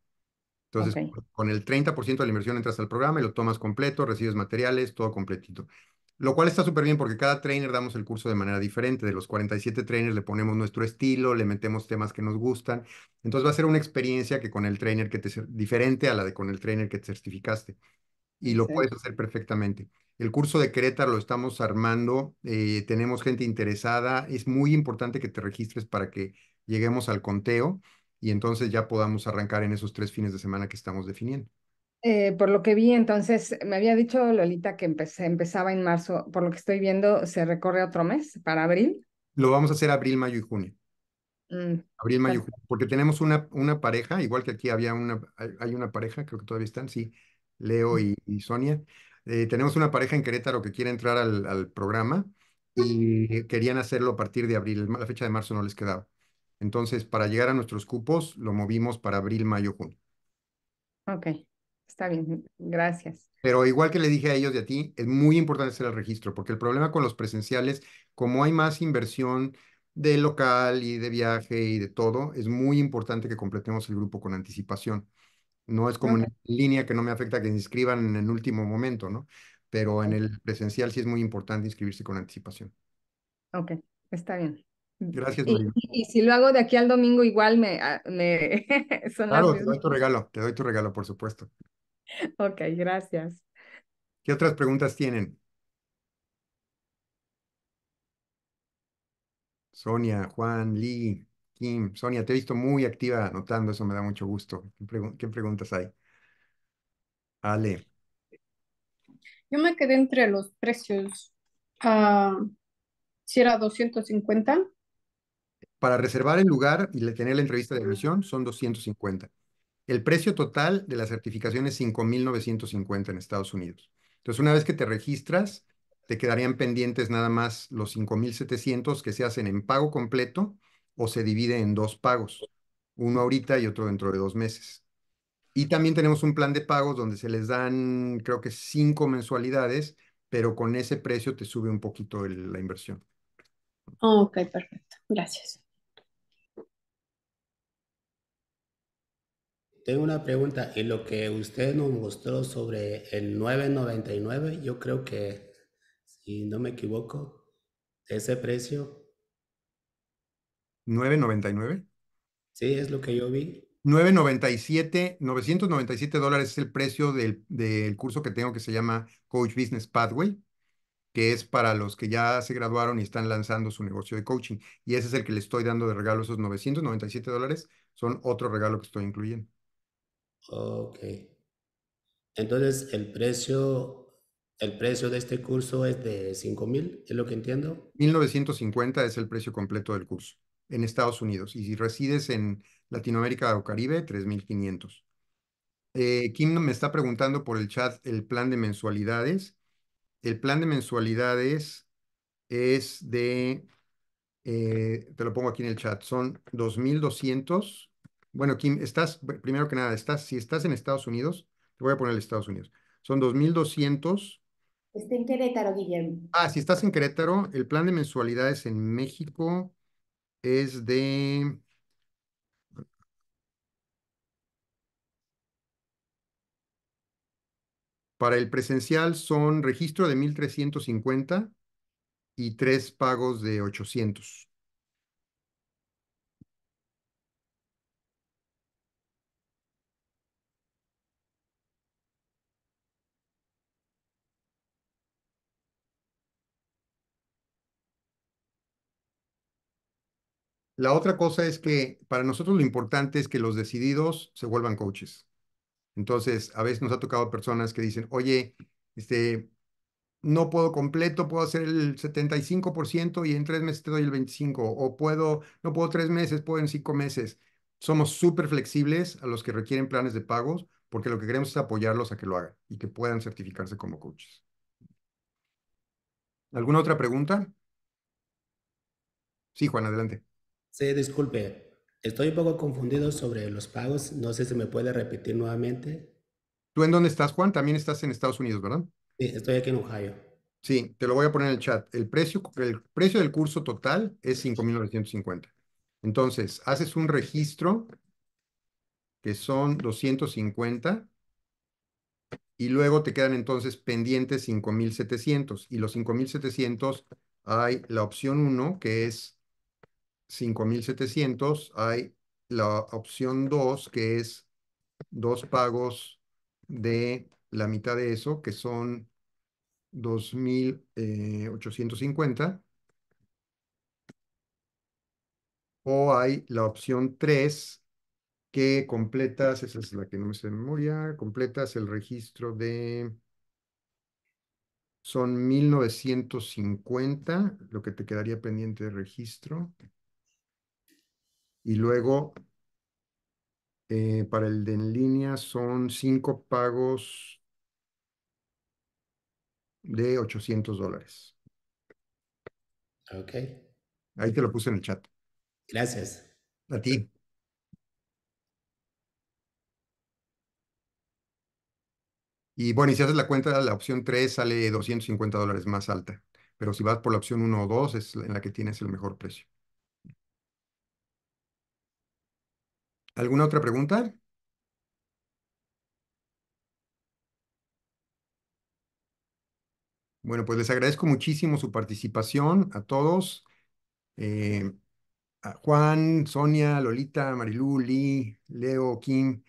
A: Entonces, con el 30% de la inversión entras al programa y lo tomas completo, recibes materiales, todo completito. Lo cual está súper bien porque cada trainer damos el curso de manera diferente. De los 47 trainers le ponemos nuestro estilo, le metemos temas que nos gustan. Entonces va a ser una experiencia que con el trainer que te diferente a la de con el trainer que te certificaste. Y lo puedes hacer perfectamente. El curso de Querétaro lo estamos armando, eh, tenemos gente interesada. Es muy importante que te registres para que lleguemos al conteo y entonces ya podamos arrancar en esos tres fines de semana que estamos definiendo.
B: Eh, por lo que vi, entonces, me había dicho Lolita que empezaba en marzo. Por lo que estoy viendo, se recorre otro mes para abril.
A: Lo vamos a hacer abril, mayo y junio.
B: Mm, abril, mayo, y pues
A: junio, porque tenemos una, una pareja, igual que aquí había una, hay una pareja, creo que todavía están, sí, Leo y, Sonia. Eh, tenemos una pareja en Querétaro que quiere entrar al programa ah. y querían hacerlo a partir de abril. La fecha de marzo no les quedaba. Entonces, para llegar a nuestros cupos, lo movimos para abril, mayo, junio.
B: Ok, está bien, gracias.
A: Pero igual que le dije a ellos y a ti, es muy importante hacer el registro, porque el problema con los presenciales, como hay más inversión de local y de viaje y de todo, es muy importante que completemos el grupo con anticipación. No es como una en línea que no me afecta que se inscriban en el último momento, ¿no? Pero en el presencial sí es muy importante inscribirse con anticipación.
B: Ok, está bien. Gracias, Y, si lo hago de aquí al domingo, igual me... Ah, me <laughs> claro, te doy
A: tu regalo, te doy tu regalo, por supuesto.
B: Ok, gracias.
A: ¿Qué otras preguntas tienen? Sonia, Juan, Lee, Kim. Sonia, te he visto muy activa anotando, eso me da mucho gusto. ¿Qué, preguntas hay? Ale.
B: Yo me quedé entre los precios. Ah, si era 250
A: para reservar el lugar y tener la entrevista de inversión son 250. El precio total de la certificación es 5.950 en Estados Unidos. Entonces, una vez que te registras, te quedarían pendientes nada más los 5.700 que se hacen en pago completo o se divide en dos pagos, uno ahorita y otro dentro de dos meses. Y también tenemos un plan de pagos donde se les dan, creo que cinco mensualidades, pero con ese precio te sube un poquito la inversión.
B: Ok, perfecto. Gracias. tengo una pregunta y lo que usted nos mostró sobre el 9.99, yo creo que, si no me equivoco, ese precio.
A: ¿9.99? Sí, es lo que yo vi. 997, 997 dólares es el precio del, del, curso que tengo que se llama Coach Business Pathway, que es para los que ya se graduaron y están lanzando su negocio de coaching. Y ese es el que le estoy dando de regalo, esos 997 dólares son otro regalo que estoy incluyendo. Ok. Entonces, el precio, el precio de este curso es de 5.000, es lo que entiendo. 1.950 es el precio completo del curso en Estados Unidos. Y si resides en Latinoamérica o Caribe, 3.500. Eh, Kim me está preguntando por el chat el plan de mensualidades. El plan de mensualidades es de, eh, te lo pongo aquí en el chat, son 2.200 bueno, Kim, estás, primero que nada, estás, si estás en Estados Unidos, te voy a poner Estados Unidos. Son 2,200.
B: Está en Querétaro, Guillermo.
A: Ah, si estás en Querétaro, el plan de mensualidades en México es de... Para el presencial son registro de 1,350 y tres pagos de 800. La otra cosa es que para nosotros lo importante es que los decididos se vuelvan coaches. Entonces, a veces nos ha tocado personas que dicen, oye, este, no puedo completo, puedo hacer el 75% y en tres meses te doy el 25%, o puedo, no puedo tres meses, puedo en cinco meses. Somos súper flexibles a los que requieren planes de pagos, porque lo que queremos es apoyarlos a que lo hagan y que puedan certificarse como coaches. ¿Alguna otra pregunta? Sí, Juan, adelante. Sí, disculpe. Estoy un poco confundido sobre los pagos. No sé si me puede repetir nuevamente. ¿Tú en dónde estás, Juan? También estás en Estados Unidos, ¿verdad? Sí, estoy aquí en Ohio. Sí, te lo voy a poner en el chat. El precio, el precio del curso total es 5.950. Entonces, haces un registro que son 250 y luego te quedan entonces pendientes 5.700. Y los 5.700 hay la opción 1, que es 5.700, hay la opción 2, que es dos pagos de la mitad de eso, que son 2.850. Eh, o hay la opción 3, que completas, esa es la que no me sé memoria, completas el registro de... Son 1950, lo que te quedaría pendiente de registro. Y luego, eh, para el de en línea son cinco pagos de 800 dólares. Ok. Ahí te lo puse en el chat. Gracias. A ti. Y bueno, y si haces la cuenta, la opción 3 sale 250 dólares más alta. Pero si vas por la opción 1 o 2, es en la que tienes el mejor precio. ¿Alguna otra pregunta? Bueno, pues les agradezco muchísimo su participación a todos. Eh, a Juan, Sonia, Lolita, Marilú, Lee, Leo, Kim.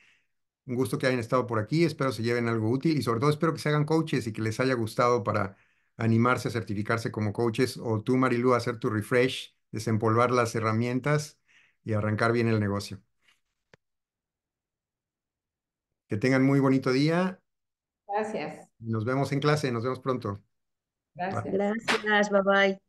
A: Un gusto que hayan estado por aquí. Espero se lleven algo útil y sobre todo espero que se hagan coaches y que les haya gustado para animarse a certificarse como coaches o tú, Marilú, hacer tu refresh, desempolvar las herramientas y arrancar bien el negocio. Que tengan muy bonito día.
B: Gracias.
A: Nos vemos en clase, nos vemos pronto.
B: Gracias. Gracias, bye bye.